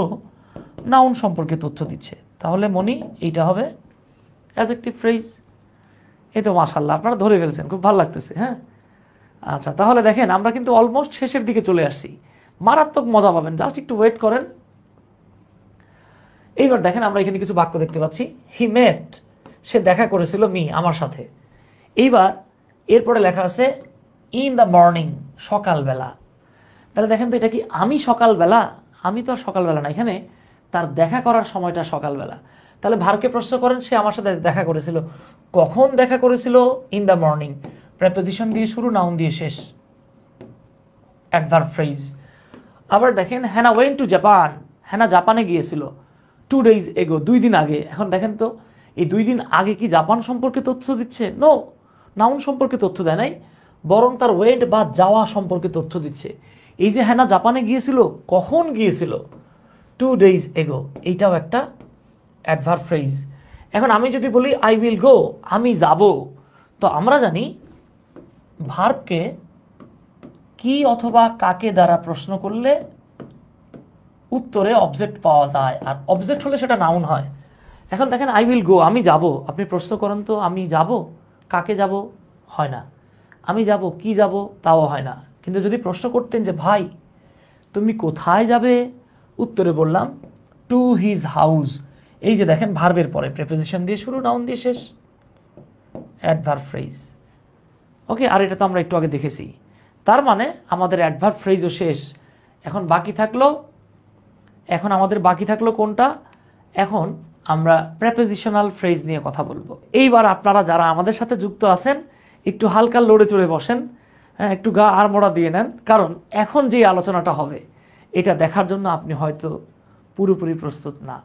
Speaker 1: নাউন সম্পর্কে তথ্য দিচ্ছে তাহলে মনি এইটা হবে অ্যাজেক্টিভ ফ্রেজ এই তো মাশাল্লাহ আপনারা ধরে ফেলছেন খুব ভালো লাগতেছে হ্যাঁ আচ্ছা তাহলে দেখেন আমরা কিন্তু অলমোস্ট শেষের দিকে চলে আসছি মারাত্মক মজা পাবেন জাস্ট একটু ওয়েট করেন এইবার দেখেন আমরা এখানে কিছু বাক্য দেখতে পাচ্ছি হি মেট সে দেখা করেছিল মি আমার সাথে এইবার এরপরে লেখা আছে ইন দ্য মর্নিং সকালবেলা তাহলে দেখেন তো এটা কি আমি সকালবেলা আমি তো আর সকালবেলা না এখানে তার দেখা করার সময়টা সকালবেলা তাহলে ভারকে প্রশ্ন করেন সে আমার সাথে দেখা করেছিল কখন দেখা করেছিল ইন দ্য মর্নিং প্রেপোজিশন দিয়ে শুরু নাউন দিয়ে শেষ অ্যাডভার ফ্রেজ আবার দেখেন Hannah went to Japan Hannah জাপানে গিয়েছিল টু ডেইজ এগো দুই দিন আগে এখন দেখেন তো এই দুই দিন আগে কি জাপান সম্পর্কে তথ্য দিচ্ছে নো নাউন সম্পর্কে তথ্য দেয় নাই বরং তার ওয়েট বা যাওয়া সম্পর্কে তথ্য দিচ্ছে এই যে হ্যানা জাপানে গিয়েছিল কখন গিয়েছিল টু ডেইজ এগো এইটাও একটা অ্যাডভার ফ্রেজ এখন আমি যদি বলি আই উইল গো আমি যাব তো আমরা জানি ভার্বকে কি অথবা কাকে দ্বারা প্রশ্ন করলে উত্তরে অবজেক্ট পাওয়া যায় আর অবজেক্ট হলে সেটা নাউন হয় এখন দেখেন আই উইল গো আমি যাব আপনি প্রশ্ন করেন তো আমি যাব কাকে যাব হয় না আমি যাব কি যাব তাও হয় না কিন্তু যদি প্রশ্ন করতেন যে ভাই তুমি কোথায় যাবে উত্তরে বললাম টু হিজ হাউস এই যে দেখেন ভার্বের পরে প্রেপোজিশন দিয়ে শুরু নাউন দিয়ে শেষ অ্যাডভার্ব ফ্রেজ ওকে আর এটা তো আমরা একটু আগে দেখেছি তার মানে আমাদের অ্যাডভার্ব ফ্রেজও শেষ এখন বাকি থাকলো এখন আমাদের বাকি থাকলো কোনটা এখন আমরা প্রেপোজিশনাল ফ্রেজ নিয়ে কথা বলবো এইবার আপনারা যারা আমাদের সাথে যুক্ত আছেন একটু হালকা লড়ে চড়ে বসেন হ্যাঁ একটু গা আর মোড়া দিয়ে নেন কারণ এখন যে আলোচনাটা হবে এটা দেখার জন্য আপনি হয়তো পুরোপুরি প্রস্তুত না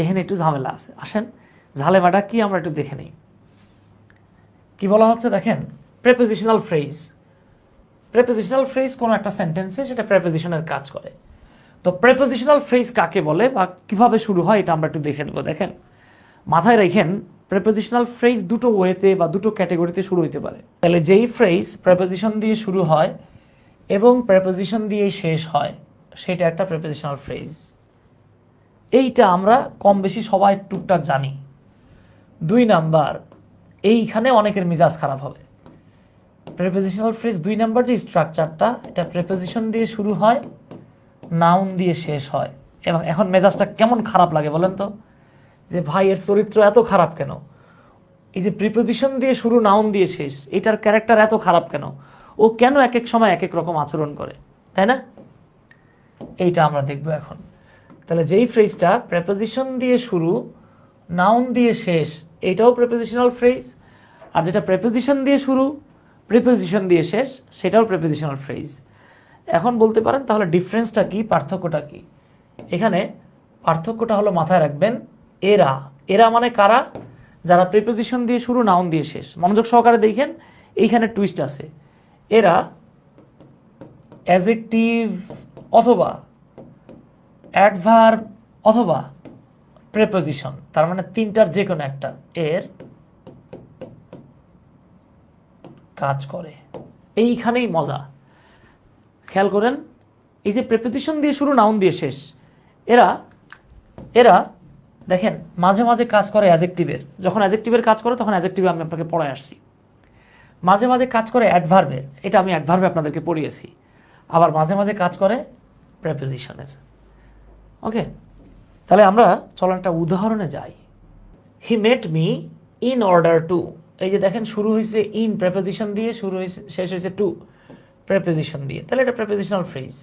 Speaker 1: এখানে একটু ঝামেলা আছে আসেন ঝালেমাটা কি আমরা একটু দেখে নিই কী বলা হচ্ছে দেখেন প্রেপোজিশনাল ফ্রেজ প্রেপোজিশনাল ফ্রেজ কোনো একটা সেন্টেন্সে সেটা প্রেপোজিশনের কাজ করে তো প্রেপোজিশনাল ফ্রেজ কাকে বলে বা কিভাবে শুরু হয় এটা আমরা একটু দেখে নেব দেখেন মাথায় রেখেন প্রেপোজিশনাল ফ্রেজ দুটো ওয়েতে বা দুটো ক্যাটাগরিতে শুরু হইতে পারে তাহলে যেই ফ্রেজ প্রেপোজিশন দিয়ে শুরু হয় এবং প্রেপোজিশন দিয়ে শেষ হয় সেটা একটা প্রিপোজিশনাল ফ্রেজ এইটা আমরা কম বেশি সবাই টুকটাক জানি দুই নাম্বার এইখানে অনেকের মিজাজ খারাপ হবে প্রেপোজিশনাল ফ্রেজ দুই নাম্বার যে স্ট্রাকচারটা এটা প্রেপোজিশন দিয়ে শুরু হয় নাউন দিয়ে শেষ হয় এবং এখন মেজাজটা কেমন খারাপ লাগে বলেন তো যে ভাই এর চরিত্র এত খারাপ কেন এই যে প্রিপোজিশন দিয়ে শুরু নাউন দিয়ে শেষ এটার ক্যারেক্টার এত খারাপ কেন ও কেন এক এক সময় এক এক রকম আচরণ করে তাই না এইটা আমরা দেখব এখন তাহলে যেই ফ্রেজটা প্রেপোজিশন দিয়ে শুরু নাউন দিয়ে শেষ এটাও প্রেপোজিশনাল ফ্রেজ আর যেটা প্রেপোজিশন দিয়ে শুরু প্রিপোজিশন দিয়ে শেষ সেটাও প্রেপোজিশনাল ফ্রেজ এখন বলতে পারেন তাহলে ডিফারেন্সটা কি পার্থক্যটা কি এখানে পার্থক্যটা হলো মাথায় রাখবেন এরা এরা মানে কারা যারা প্রিপোজিশন দিয়ে শুরু নাউন দিয়ে শেষ মনোযোগ সহকারে দেখেন এইখানে টুইস্ট আছে এরা অ্যাজেকটিভ অথবা অ্যাডভার্ব অথবা প্রেপোজিশন তার মানে তিনটার যে কোনো একটা এর কাজ করে এইখানেই মজা খেয়াল করেন এই যে প্রেপোজিশন দিয়ে শুরু নাউন দিয়ে শেষ এরা এরা দেখেন মাঝে মাঝে কাজ করে অ্যাজেক্টিভের যখন অ্যাজেক্টিভের কাজ করে তখন অ্যাজেক্টিভে আমি আপনাকে পড়ায় আসছি মাঝে মাঝে কাজ করে অ্যাডভার্বের এটা আমি অ্যাডভার্বে আপনাদেরকে পড়িয়েছি আবার মাঝে মাঝে কাজ করে প্রেপোজিশনের ওকে তাহলে আমরা চলো একটা উদাহরণে যাই he met me in order to এই যে দেখেন শুরু হয়েছে ইন প্রেপোজিশন দিয়ে শুরু হয়েছে শেষ হয়েছে টু প্রেপোজিশন দিয়ে তাহলে এটা প্রেপোজিশনাল ফ্রেজ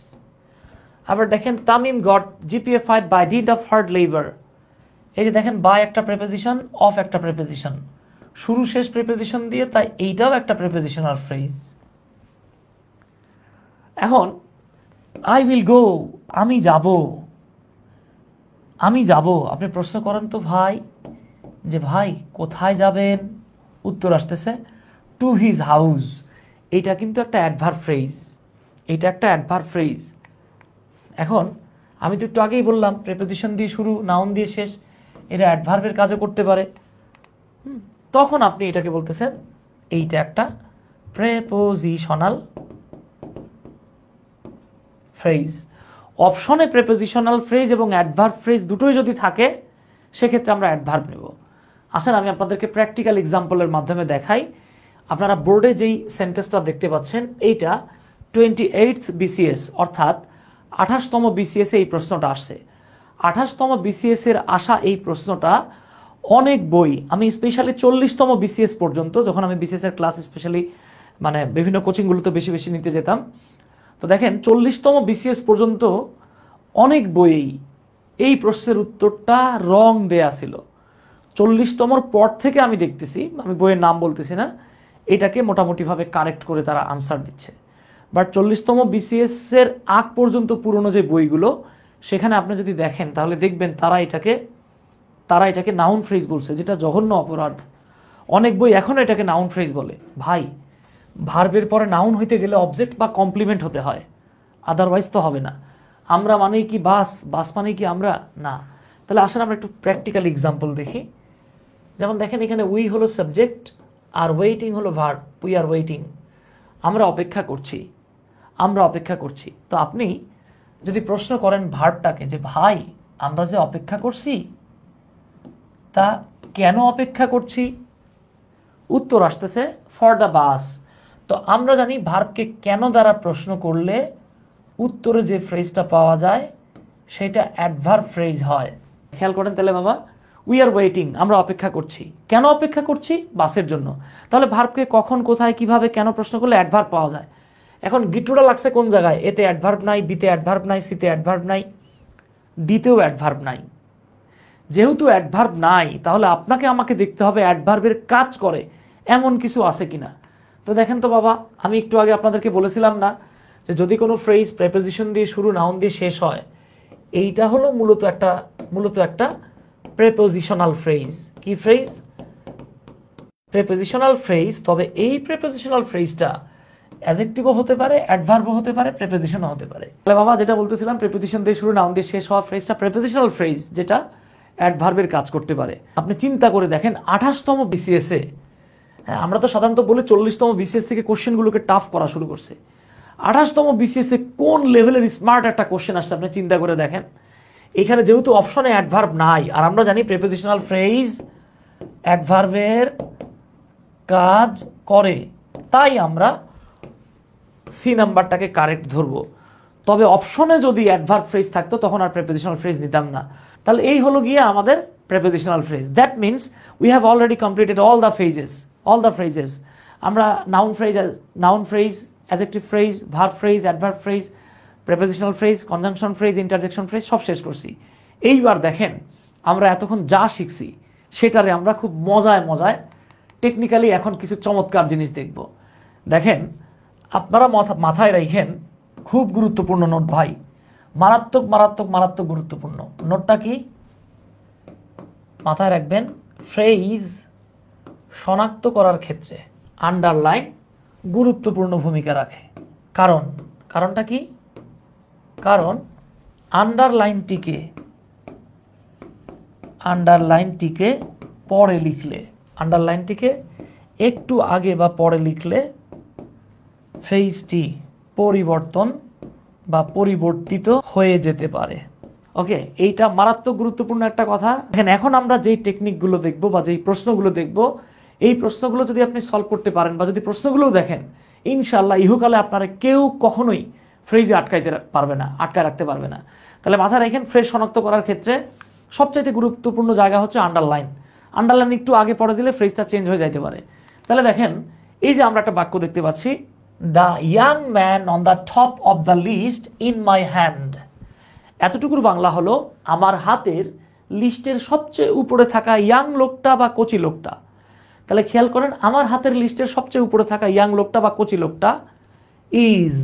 Speaker 1: আবার দেখেন Tamim got GPA five by ডিড অফ হার্ড লেবার এই যে দেখেন বাই একটা প্রেপোজিশন অফ একটা প্রেপোজিশন শুরু শেষ প্রেপোজিশন দিয়ে তাই এইটাও একটা প্রেপোজিশনাল ফ্রেজ এখন আই উইল গো আমি যাব আমি যাব আপনি প্রশ্ন করেন তো ভাই যে ভাই কোথায় যাবেন উত্তর আসতেছে টু হিজ হাউস এটা কিন্তু একটা অ্যাডভার ফ্রেজ এটা একটা অ্যাডভার ফ্রেজ এখন আমি তো একটু আগেই বললাম প্রেপোজিশন দিয়ে শুরু নাউন দিয়ে শেষ এটা অ্যাডভার্বের কাজও করতে পারে তখন আপনি এটাকে বলতেছেন এইটা একটা প্রেপোজিশনাল ফ্রেজ অপশনে প্রেপোজিশনাল ফ্রেজ এবং অ্যাডভার্ভ ফ্রেজ দুটোই যদি থাকে সেক্ষেত্রে আমরা অ্যাডভার্ভ নেব আসেন আমি আপনাদেরকে প্র্যাকটিক্যাল এক্সাম্পলের মাধ্যমে দেখাই আপনারা বোর্ডে যেই সেন্টেন্সটা দেখতে পাচ্ছেন এইটা টোয়েন্টি এইটথ বিসিএস অর্থাৎ আঠাশতম বিসিএসে এই প্রশ্নটা আসছে আঠাশতম বিসিএসের আসা এই প্রশ্নটা অনেক বই আমি স্পেশালি চল্লিশতম বিসিএস পর্যন্ত যখন আমি বিসিএসের ক্লাস স্পেশালি মানে বিভিন্ন কোচিংগুলোতে বেশি বেশি নিতে যেতাম তো দেখেন চল্লিশতম বিসিএস পর্যন্ত অনেক বইয়েই এই প্রশ্নের উত্তরটা রং দেয়া ছিল চল্লিশতমর পর থেকে আমি দেখতেছি আমি বইয়ের নাম বলতেছি না এটাকে মোটামুটিভাবে কারেক্ট করে তারা আনসার দিচ্ছে বাট চল্লিশতম বিসিএসের আগ পর্যন্ত পুরনো যে বইগুলো সেখানে আপনি যদি দেখেন তাহলে দেখবেন তারা এটাকে তারা এটাকে নাউন ফ্রেজ বলছে যেটা জঘন্য অপরাধ অনেক বই এখনও এটাকে নাউন ফ্রেজ বলে ভাই ভার্বের পরে নাউন হইতে গেলে অবজেক্ট বা কমপ্লিমেন্ট হতে হয় আদারওয়াইজ তো হবে না আমরা মানেই কি বাস বাস মানেই কি আমরা না তাহলে আসলে আমরা একটু প্র্যাকটিক্যাল এক্সাম্পল দেখি যেমন দেখেন এখানে উই হলো সাবজেক্ট আর ওয়েটিং হলো ভার্ব উই আর ওয়েটিং আমরা অপেক্ষা করছি আমরা অপেক্ষা করছি তো আপনি যদি প্রশ্ন করেন ভার্বটাকে যে ভাই আমরা যে অপেক্ষা করছি তা কেন অপেক্ষা করছি উত্তর আসতেছে ফর দ্য বাস তো আমরা জানি ভার্বকে কেন দ্বারা প্রশ্ন করলে উত্তরে যে ফ্রেজটা পাওয়া যায় সেটা অ্যাডভার ফ্রেজ হয় খেয়াল করেন তাহলে বাবা উই আর ওয়েটিং আমরা অপেক্ষা করছি কেন অপেক্ষা করছি বাসের জন্য তাহলে ভার্বকে কখন কোথায় কিভাবে কেন প্রশ্ন করলে অ্যাডভার পাওয়া যায় এখন গিট্টুটা লাগছে কোন জায়গায় এতে অ্যাডভার্ব নাই বিতে অ্যাডভার্ব নাই সিতে অ্যাডভার্ব নাই ডিতেও অ্যাডভার্ব নাই যেহেতু অ্যাডভার্ব নাই তাহলে আপনাকে আমাকে দেখতে হবে অ্যাডভার্বের কাজ করে এমন কিছু আছে কিনা তো দেখেন তো বাবা আমি একটু আগে আপনাদেরকে বলেছিলাম না যে যদি কোনো ফ্রেজ প্রেপোজিশন দিয়ে শুরু নাউন দিয়ে শেষ হয় এইটা হলো মূলত একটা মূলত একটা প্রেপোজিশনাল ফ্রেজ কি ফ্রেজ প্রেপোজিশনাল ফ্রেজ তবে এই প্রেপোজিশনাল ফ্রেজটা অ্যাজেক্টিভও হতে পারে অ্যাডভার্বও হতে পারে প্রেপোজিশনও হতে পারে তাহলে বাবা যেটা বলতেছিলাম প্রেপোজিশন দিয়ে শুরু নাউন দিয়ে শেষ হওয়া ফ্রেজটা প্রেপোজিশনাল ফ্রেজ যেটা অ্যাডভার্বের কাজ করতে পারে আপনি চিন্তা করে দেখেন আঠাশতম বিসিএসে হ্যাঁ আমরা তো সাধারণত বলি চল্লিশতম বিসিএস থেকে কোশ্চেনগুলোকে টাফ করা শুরু করছে আঠাশতম বিসিএসে কোন লেভেলের স্মার্ট একটা কোশ্চেন আসছে আপনি চিন্তা করে দেখেন এখানে যেহেতু অপশনে অ্যাডভার্ব নাই আর আমরা জানি প্রেপোজিশনাল ফ্রেজ অ্যাডভার্বের কাজ করে তাই আমরা সি নাম্বারটাকে কারেক্ট ধরবো তবে অপশনে যদি অ্যাডভার্ব ফ্রেজ থাকতো তখন আর প্রেপোজিশনাল ফ্রেজ নিতাম না তাহলে এই হলো গিয়ে আমাদের prepositional phrase that means we have already completed all the phases all the phrases আমরা noun phrase noun phrase adjective phrase verb phrase adverb phrase prepositional phrase conjunction phrase interjection phrase সব শেষ করছি এইবার দেখেন আমরা এতক্ষণ যা শিখছি সেটারে আমরা খুব মজায় মজায় টেকনিক্যালি এখন কিছু চমৎকার জিনিস দেখব দেখেন আপনারা মাথায় রাখেন খুব গুরুত্বপূর্ণ নোট ভাই মারাত্মক মারাত্মক মারাত্মক গুরুত্বপূর্ণ নোটটা কি মাথায় রাখবেন ফ্রেজ শনাক্ত করার ক্ষেত্রে আন্ডারলাইন গুরুত্বপূর্ণ ভূমিকা রাখে কারণ কারণটা কি কারণ আন্ডারলাইনটিকে আন্ডারলাইনটিকে পরে লিখলে আন্ডারলাইনটিকে একটু আগে বা পরে লিখলে ফেইসটি পরিবর্তন বা পরিবর্তিত হয়ে যেতে পারে ওকে এইটা মারাত্মক গুরুত্বপূর্ণ একটা কথা এখন আমরা যেই টেকনিকগুলো দেখব বা যেই প্রশ্নগুলো দেখব এই প্রশ্নগুলো যদি আপনি সলভ করতে পারেন বা যদি প্রশ্নগুলো দেখেন ইনশাল্লাহ ইহুকালে আপনারা কেউ কখনোই ফ্রিজে আটকাইতে পারবে না আটকায় রাখতে পারবে না তাহলে মাথায় রেখেন ফ্রেজ শনাক্ত করার ক্ষেত্রে সবচাইতে গুরুত্বপূর্ণ জায়গা হচ্ছে আন্ডারলাইন আন্ডারলাইন একটু আগে পড়ে দিলে ফ্রেজটা চেঞ্জ হয়ে যাইতে পারে তাহলে দেখেন এই যে আমরা একটা বাক্য দেখতে পাচ্ছি the young man on the top of the list in my hand এতটুকুর বাংলা হলো আমার হাতের লিস্টের সবচেয়ে উপরে থাকা ইয়াং লোকটা বা কচি লোকটা তাহলে খেয়াল করেন আমার হাতের লিস্টের সবচেয়ে উপরে থাকা ইয়াং লোকটা বা কচি লোকটা ইজ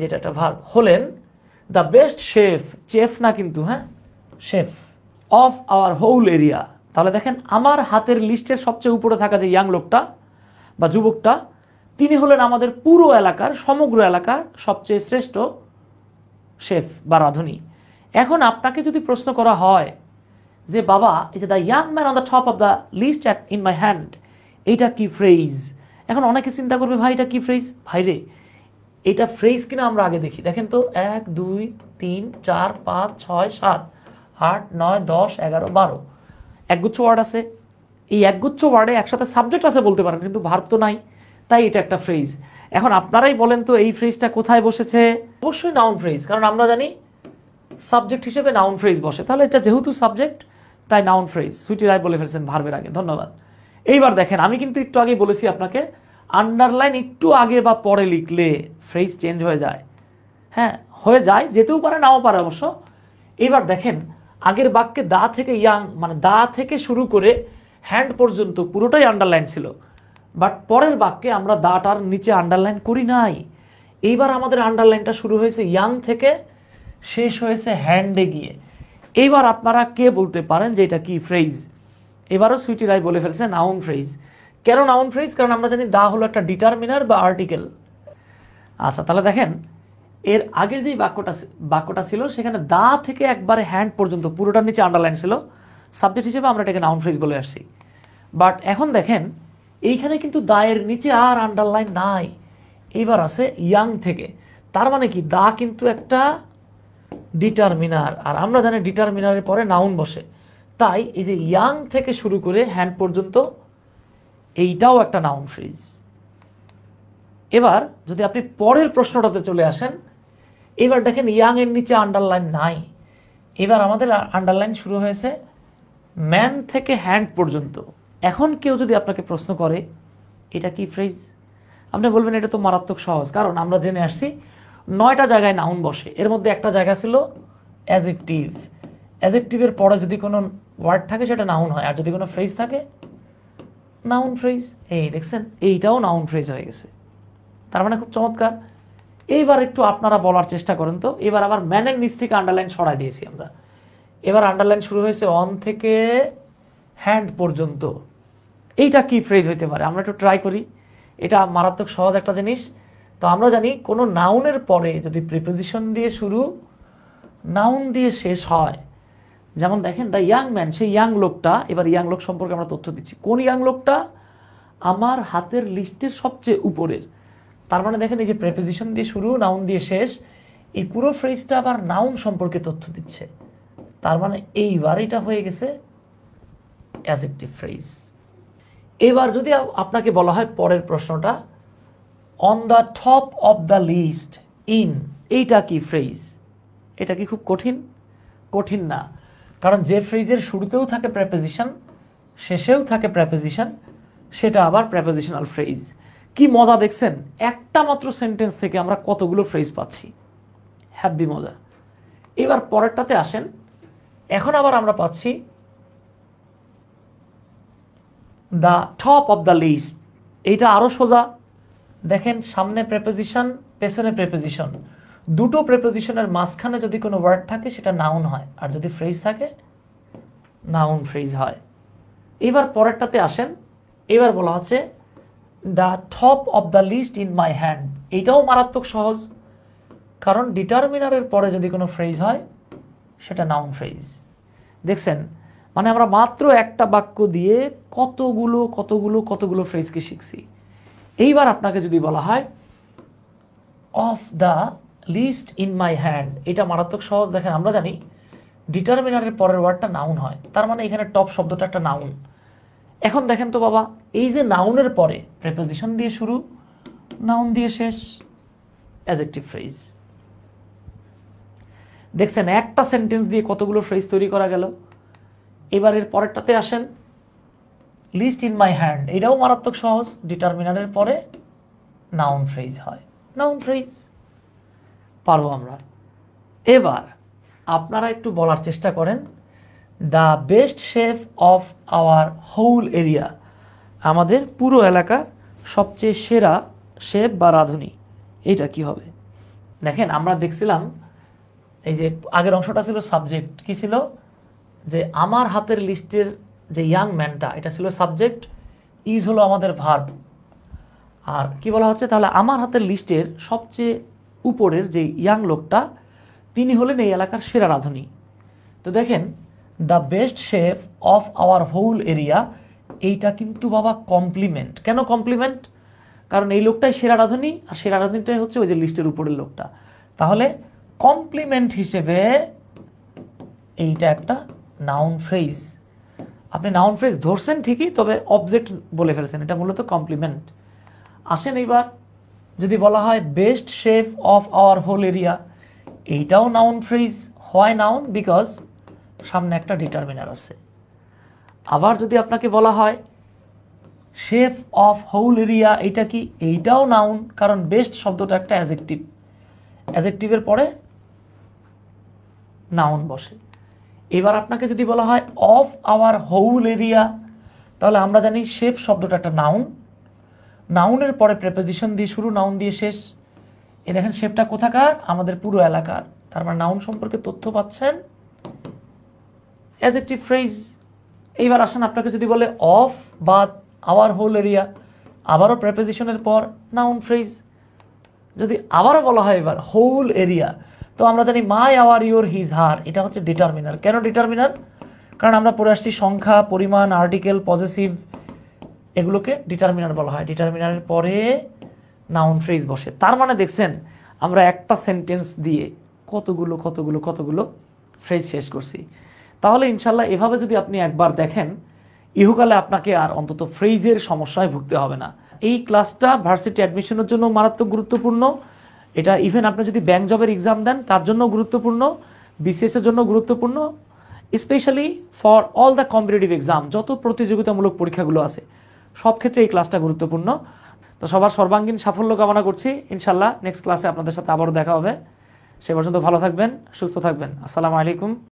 Speaker 1: যেটা একটা ভাব হলেন দ্য বেস্ট শেফ চেফ না কিন্তু হ্যাঁ chef of our whole area তাহলে দেখেন আমার হাতের লিস্টের সবচেয়ে উপরে থাকা যে ইয়াং লোকটা বা যুবকটা তিনি হলেন আমাদের পুরো এলাকার সমগ্র এলাকার সবচেয়ে শ্রেষ্ঠ শেফ বা রাঁধুনি এখন আপনাকে যদি প্রশ্ন করা হয় যে বাবা যে the young man on the top of the list at in my hand এইটা কি ফ্রেজ এখন অনেকে চিন্তা করবে ভাই এটা কি ফ্রেজ ভাই রে এটা ফ্রেজ কিনা আমরা আগে দেখি দেখেন তো এক দুই তিন চার পাঁচ ছয় সাত আট নয় দশ এগারো বারো একগুচ্ছ ওয়ার্ড আছে এই একগুচ্ছ ওয়ার্ডে একসাথে সাবজেক্ট আছে বলতে পারেন কিন্তু ভার তো নাই তাই এটা একটা ফ্রেজ এখন আপনারাই বলেন তো এই ফ্রেজটা কোথায় বসেছে অবশ্যই নাউন ফ্রেজ কারণ আমরা জানি সাবজেক্ট হিসেবে নাউন ফ্রেজ বসে তাহলে এটা যেহেতু সাবজেক্ট তাই নাউন ফ্রেজ সুইটি রায় বলে ফেলছেন ভার্বের আগে ধন্যবাদ এইবার দেখেন আমি কিন্তু একটু আগে বলেছি আপনাকে আন্ডারলাইন একটু আগে বা পরে লিখলে ফ্রেজ চেঞ্জ হয়ে যায় হ্যাঁ হয়ে যায় যেতেও পারে নাও পারে অবশ্য এবার দেখেন আগের বাক্যে দা থেকে ইয়াং মানে দা থেকে শুরু করে হ্যান্ড পর্যন্ত পুরোটাই আন্ডারলাইন ছিল বাট পরের বাক্যে আমরা দাটার নিচে আন্ডারলাইন করি নাই এইবার আমাদের আন্ডারলাইনটা শুরু হয়েছে ইয়াং থেকে শেষ হয়েছে হ্যান্ডে গিয়ে এইবার আপনারা কে বলতে পারেন যে এটা কি ফ্রেজ এবারও সুইটি রায় বলে ফেলছে নাউন ফ্রেজ কেন নাউন ফ্রেজ কারণ আমরা জানি দা হলো একটা ডিটারমিনার বা আর্টিকেল আচ্ছা তাহলে দেখেন এর আগের যেই বাক্যটা বাক্যটা ছিল সেখানে দা থেকে একবারে হ্যান্ড পর্যন্ত পুরোটার নিচে আন্ডারলাইন ছিল সাবজেক্ট হিসেবে আমরা এটাকে নাউন ফ্রেজ বলে আসছি বাট এখন দেখেন এইখানে কিন্তু দায়ের নিচে আর আন্ডারলাইন নাই এবার আছে ইয়াং থেকে তার মানে কি দা কিন্তু একটা ডিটারমিনার আর আমরা জানি ডিটারমিনারের পরে নাউন বসে তাই এই যে ইয়াং থেকে শুরু করে হ্যান্ড পর্যন্ত এইটাও একটা নাউন ফ্রিজ এবার যদি আপনি পরের প্রশ্নটাতে চলে আসেন এবার দেখেন ইয়াংয়ের নিচে আন্ডারলাইন নাই এবার আমাদের আন্ডারলাইন শুরু হয়েছে ম্যান থেকে হ্যান্ড পর্যন্ত এখন কেউ যদি আপনাকে প্রশ্ন করে এটা কি ফ্রেজ আপনি বলবেন এটা তো মারাত্মক সহজ কারণ আমরা জেনে আসছি নয়টা জায়গায় নাউন বসে এর মধ্যে একটা জায়গা ছিল অ্যাজেকটিভ অ্যাজেকটিভের পরে যদি কোনো ওয়ার্ড থাকে সেটা নাউন হয় আর যদি কোনো ফ্রেজ থাকে নাউন ফ্রেজ এই দেখছেন এইটাও নাউন ফ্রেজ হয়ে গেছে তার মানে খুব চমৎকার এইবার একটু আপনারা বলার চেষ্টা করেন তো এবার আবার ম্যানের নিচ থেকে আন্ডারলাইন সরাই দিয়েছি আমরা এবার আন্ডারলাইন শুরু হয়েছে অন থেকে হ্যান্ড পর্যন্ত এইটা কি ফ্রেজ হইতে পারে আমরা একটু ট্রাই করি এটা মারাত্মক সহজ একটা জিনিস তো আমরা জানি কোনো নাউনের পরে যদি প্রিপোজিশন দিয়ে শুরু নাউন দিয়ে শেষ হয় যেমন দেখেন দ্য ইয়াং ম্যান সেই ইয়াং লোকটা এবার ইয়াং লোক সম্পর্কে আমরা তথ্য দিচ্ছি কোন ইয়াং লোকটা আমার হাতের লিস্টের সবচেয়ে উপরের তার মানে দেখেন এই যে প্রেপোজিশন দিয়ে শুরু নাউন দিয়ে শেষ এই পুরো ফ্রেজটা আবার নাউন সম্পর্কে তথ্য দিচ্ছে তার মানে এইবার এটা হয়ে গেছে অ্যাজেক্টিভ ফ্রেজ এবার যদি আপনাকে বলা হয় পরের প্রশ্নটা on the top of the list in এইটা কি ফ্রেজ এটা কি খুব কঠিন কঠিন না কারণ যে ফ্রেজের শুরুতেও থাকে প্রেপোজিশন শেষেও থাকে প্রেপোজিশন সেটা আবার প্রেপোজিশনাল ফ্রেজ কি মজা দেখছেন একটা মাত্র সেন্টেন্স থেকে আমরা কতগুলো ফ্রেজ পাচ্ছি হ্যাপি মজা এবার পরেরটাতে আসেন এখন আবার আমরা পাচ্ছি the top of the list এইটা আরও সোজা দেখেন সামনে প্রেপোজিশন পেছনে প্রেপোজিশন দুটো প্রেপোজিশনের মাঝখানে যদি কোনো ওয়ার্ড থাকে সেটা নাউন হয় আর যদি ফ্রেজ থাকে নাউন ফ্রেজ হয় এবার পরেরটাতে আসেন এবার বলা হচ্ছে the top of the list in my hand এটাও মারাত্মক সহজ কারণ ডিটারমিনারের পরে যদি কোনো ফ্রেজ হয় সেটা নাউন ফ্রেজ দেখছেন মানে আমরা মাত্র একটা বাক্য দিয়ে কতগুলো কতগুলো কতগুলো ফ্রেজকে শিখছি এইবার আপনাকে যদি বলা হয় of the list in my hand এটা মারাত্মক সহজ দেখেন আমরা জানি ডিটারমিনারের পরের ওয়ার্ডটা নাউন হয় তার মানে এখানে টপ শব্দটা একটা নাউন এখন দেখেন তো বাবা এই যে নাউনের পরে প্রেপোজিশন দিয়ে শুরু নাউন দিয়ে শেষ অ্যাজেক্টিভ ফ্রেজ দেখছেন একটা সেন্টেন্স দিয়ে কতগুলো ফ্রেজ তৈরি করা গেল এবার এর পরেরটাতে আসেন লিস্ট ইন মাই হ্যান্ড এটাও মারাত্মক সহজ ডিটারমিনারের পরে নাউন ফ্রেজ হয় নাউন ফ্রেজ পারবো আমরা এবার আপনারা একটু বলার চেষ্টা করেন the best chef of our whole area আমাদের পুরো এলাকা সবচেয়ে সেরা শেফ বা রাঁধুনি এটা কি হবে দেখেন আমরা দেখছিলাম এই যে আগের অংশটা ছিল সাবজেক্ট কি ছিল যে আমার হাতের লিস্টের যে ইয়াং ম্যানটা এটা ছিল সাবজেক্ট ইজ হলো আমাদের ভার্ব আর কি বলা হচ্ছে তাহলে আমার হাতের লিস্টের সবচেয়ে উপরের যে ইয়াং লোকটা তিনি হলেন এই এলাকার সেরা রাঁধুনি তো দেখেন the best chef of our whole area এইটা কিন্তু বাবা কমপ্লিমেন্ট কেন কমপ্লিমেন্ট কারণ এই লোকটাই সেরা রাঁধুনি আর সেরা রাঁধুনিটাই হচ্ছে ওই যে লিস্টের উপরের লোকটা তাহলে কমপ্লিমেন্ট হিসেবে এইটা একটা নাউন ফ্রেজ আপনি নাউন ফ্রেজ ধরছেন ঠিকই তবে অবজেক্ট বলে ফেলেছেন এটা মূলত কমপ্লিমেন্ট আসেন এইবার যদি বলা হয় best chef of our whole area এইটাও নাউন ফ্রেজ হয় নাউন বিকজ সামনে একটা ডিটারমিনার আছে আবার যদি আপনাকে বলা হয় শেফ অফ হোল এরিয়া এটা কি এইটাও নাউন কারণ বেস্ট শব্দটা একটা অ্যাজেক্টিভ অ্যাজেক্টিভের পরে নাউন বসে এবার আপনাকে যদি বলা হয় অফ আওয়ার হোল এরিয়া তাহলে আমরা জানি শেফ শব্দটা একটা নাউন নাউনের পরে প্রেপোজিশন দিয়ে শুরু নাউন দিয়ে শেষ এ দেখেন শেপটা কোথাকার আমাদের পুরো এলাকার তার মানে নাউন সম্পর্কে তথ্য পাচ্ছেন অ্যাজ ফ্রেজ এইবার আসেন আপনাকে যদি বলে অফ বা আওয়ার হোল এরিয়া আবারও প্রেপোজিশনের পর নাউন ফ্রেজ যদি আবারও বলা হয় এবার হোল এরিয়া তো আমরা জানি my our your his her এটা হচ্ছে ডিটারমিনার কেন ডিটারমিনার কারণ আমরা পড়ে আসছি সংখ্যা পরিমাণ আর্টিকেল পজিটিভ এগুলোকে ডিটারমিনার বলা হয় ডিটারমিনারের পরে নাউন ফ্রেজ বসে তার মানে দেখছেন আমরা একটা সেন্টেন্স দিয়ে কতগুলো কতগুলো কতগুলো ফ্রেজ শেষ করছি তাহলে ইনশাল্লাহ এভাবে যদি আপনি একবার দেখেন ইহুকালে আপনাকে আর অন্তত ফ্রেজের সমস্যায় ভুগতে হবে না এই ক্লাসটা ভার্সিটি অ্যাডমিশনের জন্য মারাত্মক গুরুত্বপূর্ণ এটা ইভেন আপনি যদি ব্যাংক জবের এক্সাম দেন তার জন্য গুরুত্বপূর্ণ বিসিএসের জন্য গুরুত্বপূর্ণ specially for all the competitive exam যত প্রতিযোগিতামূলক পরীক্ষাগুলো আছে সব ক্ষেত্রে এই ক্লাসটা গুরুত্বপূর্ণ তো সবার সর্বাঙ্গীন সাফল্য কামনা করছি ইনশাল্লাহ নেক্সট ক্লাসে আপনাদের সাথে আবারও দেখা হবে সে পর্যন্ত ভালো থাকবেন সুস্থ থাকবেন আসসালামু আলাইকুম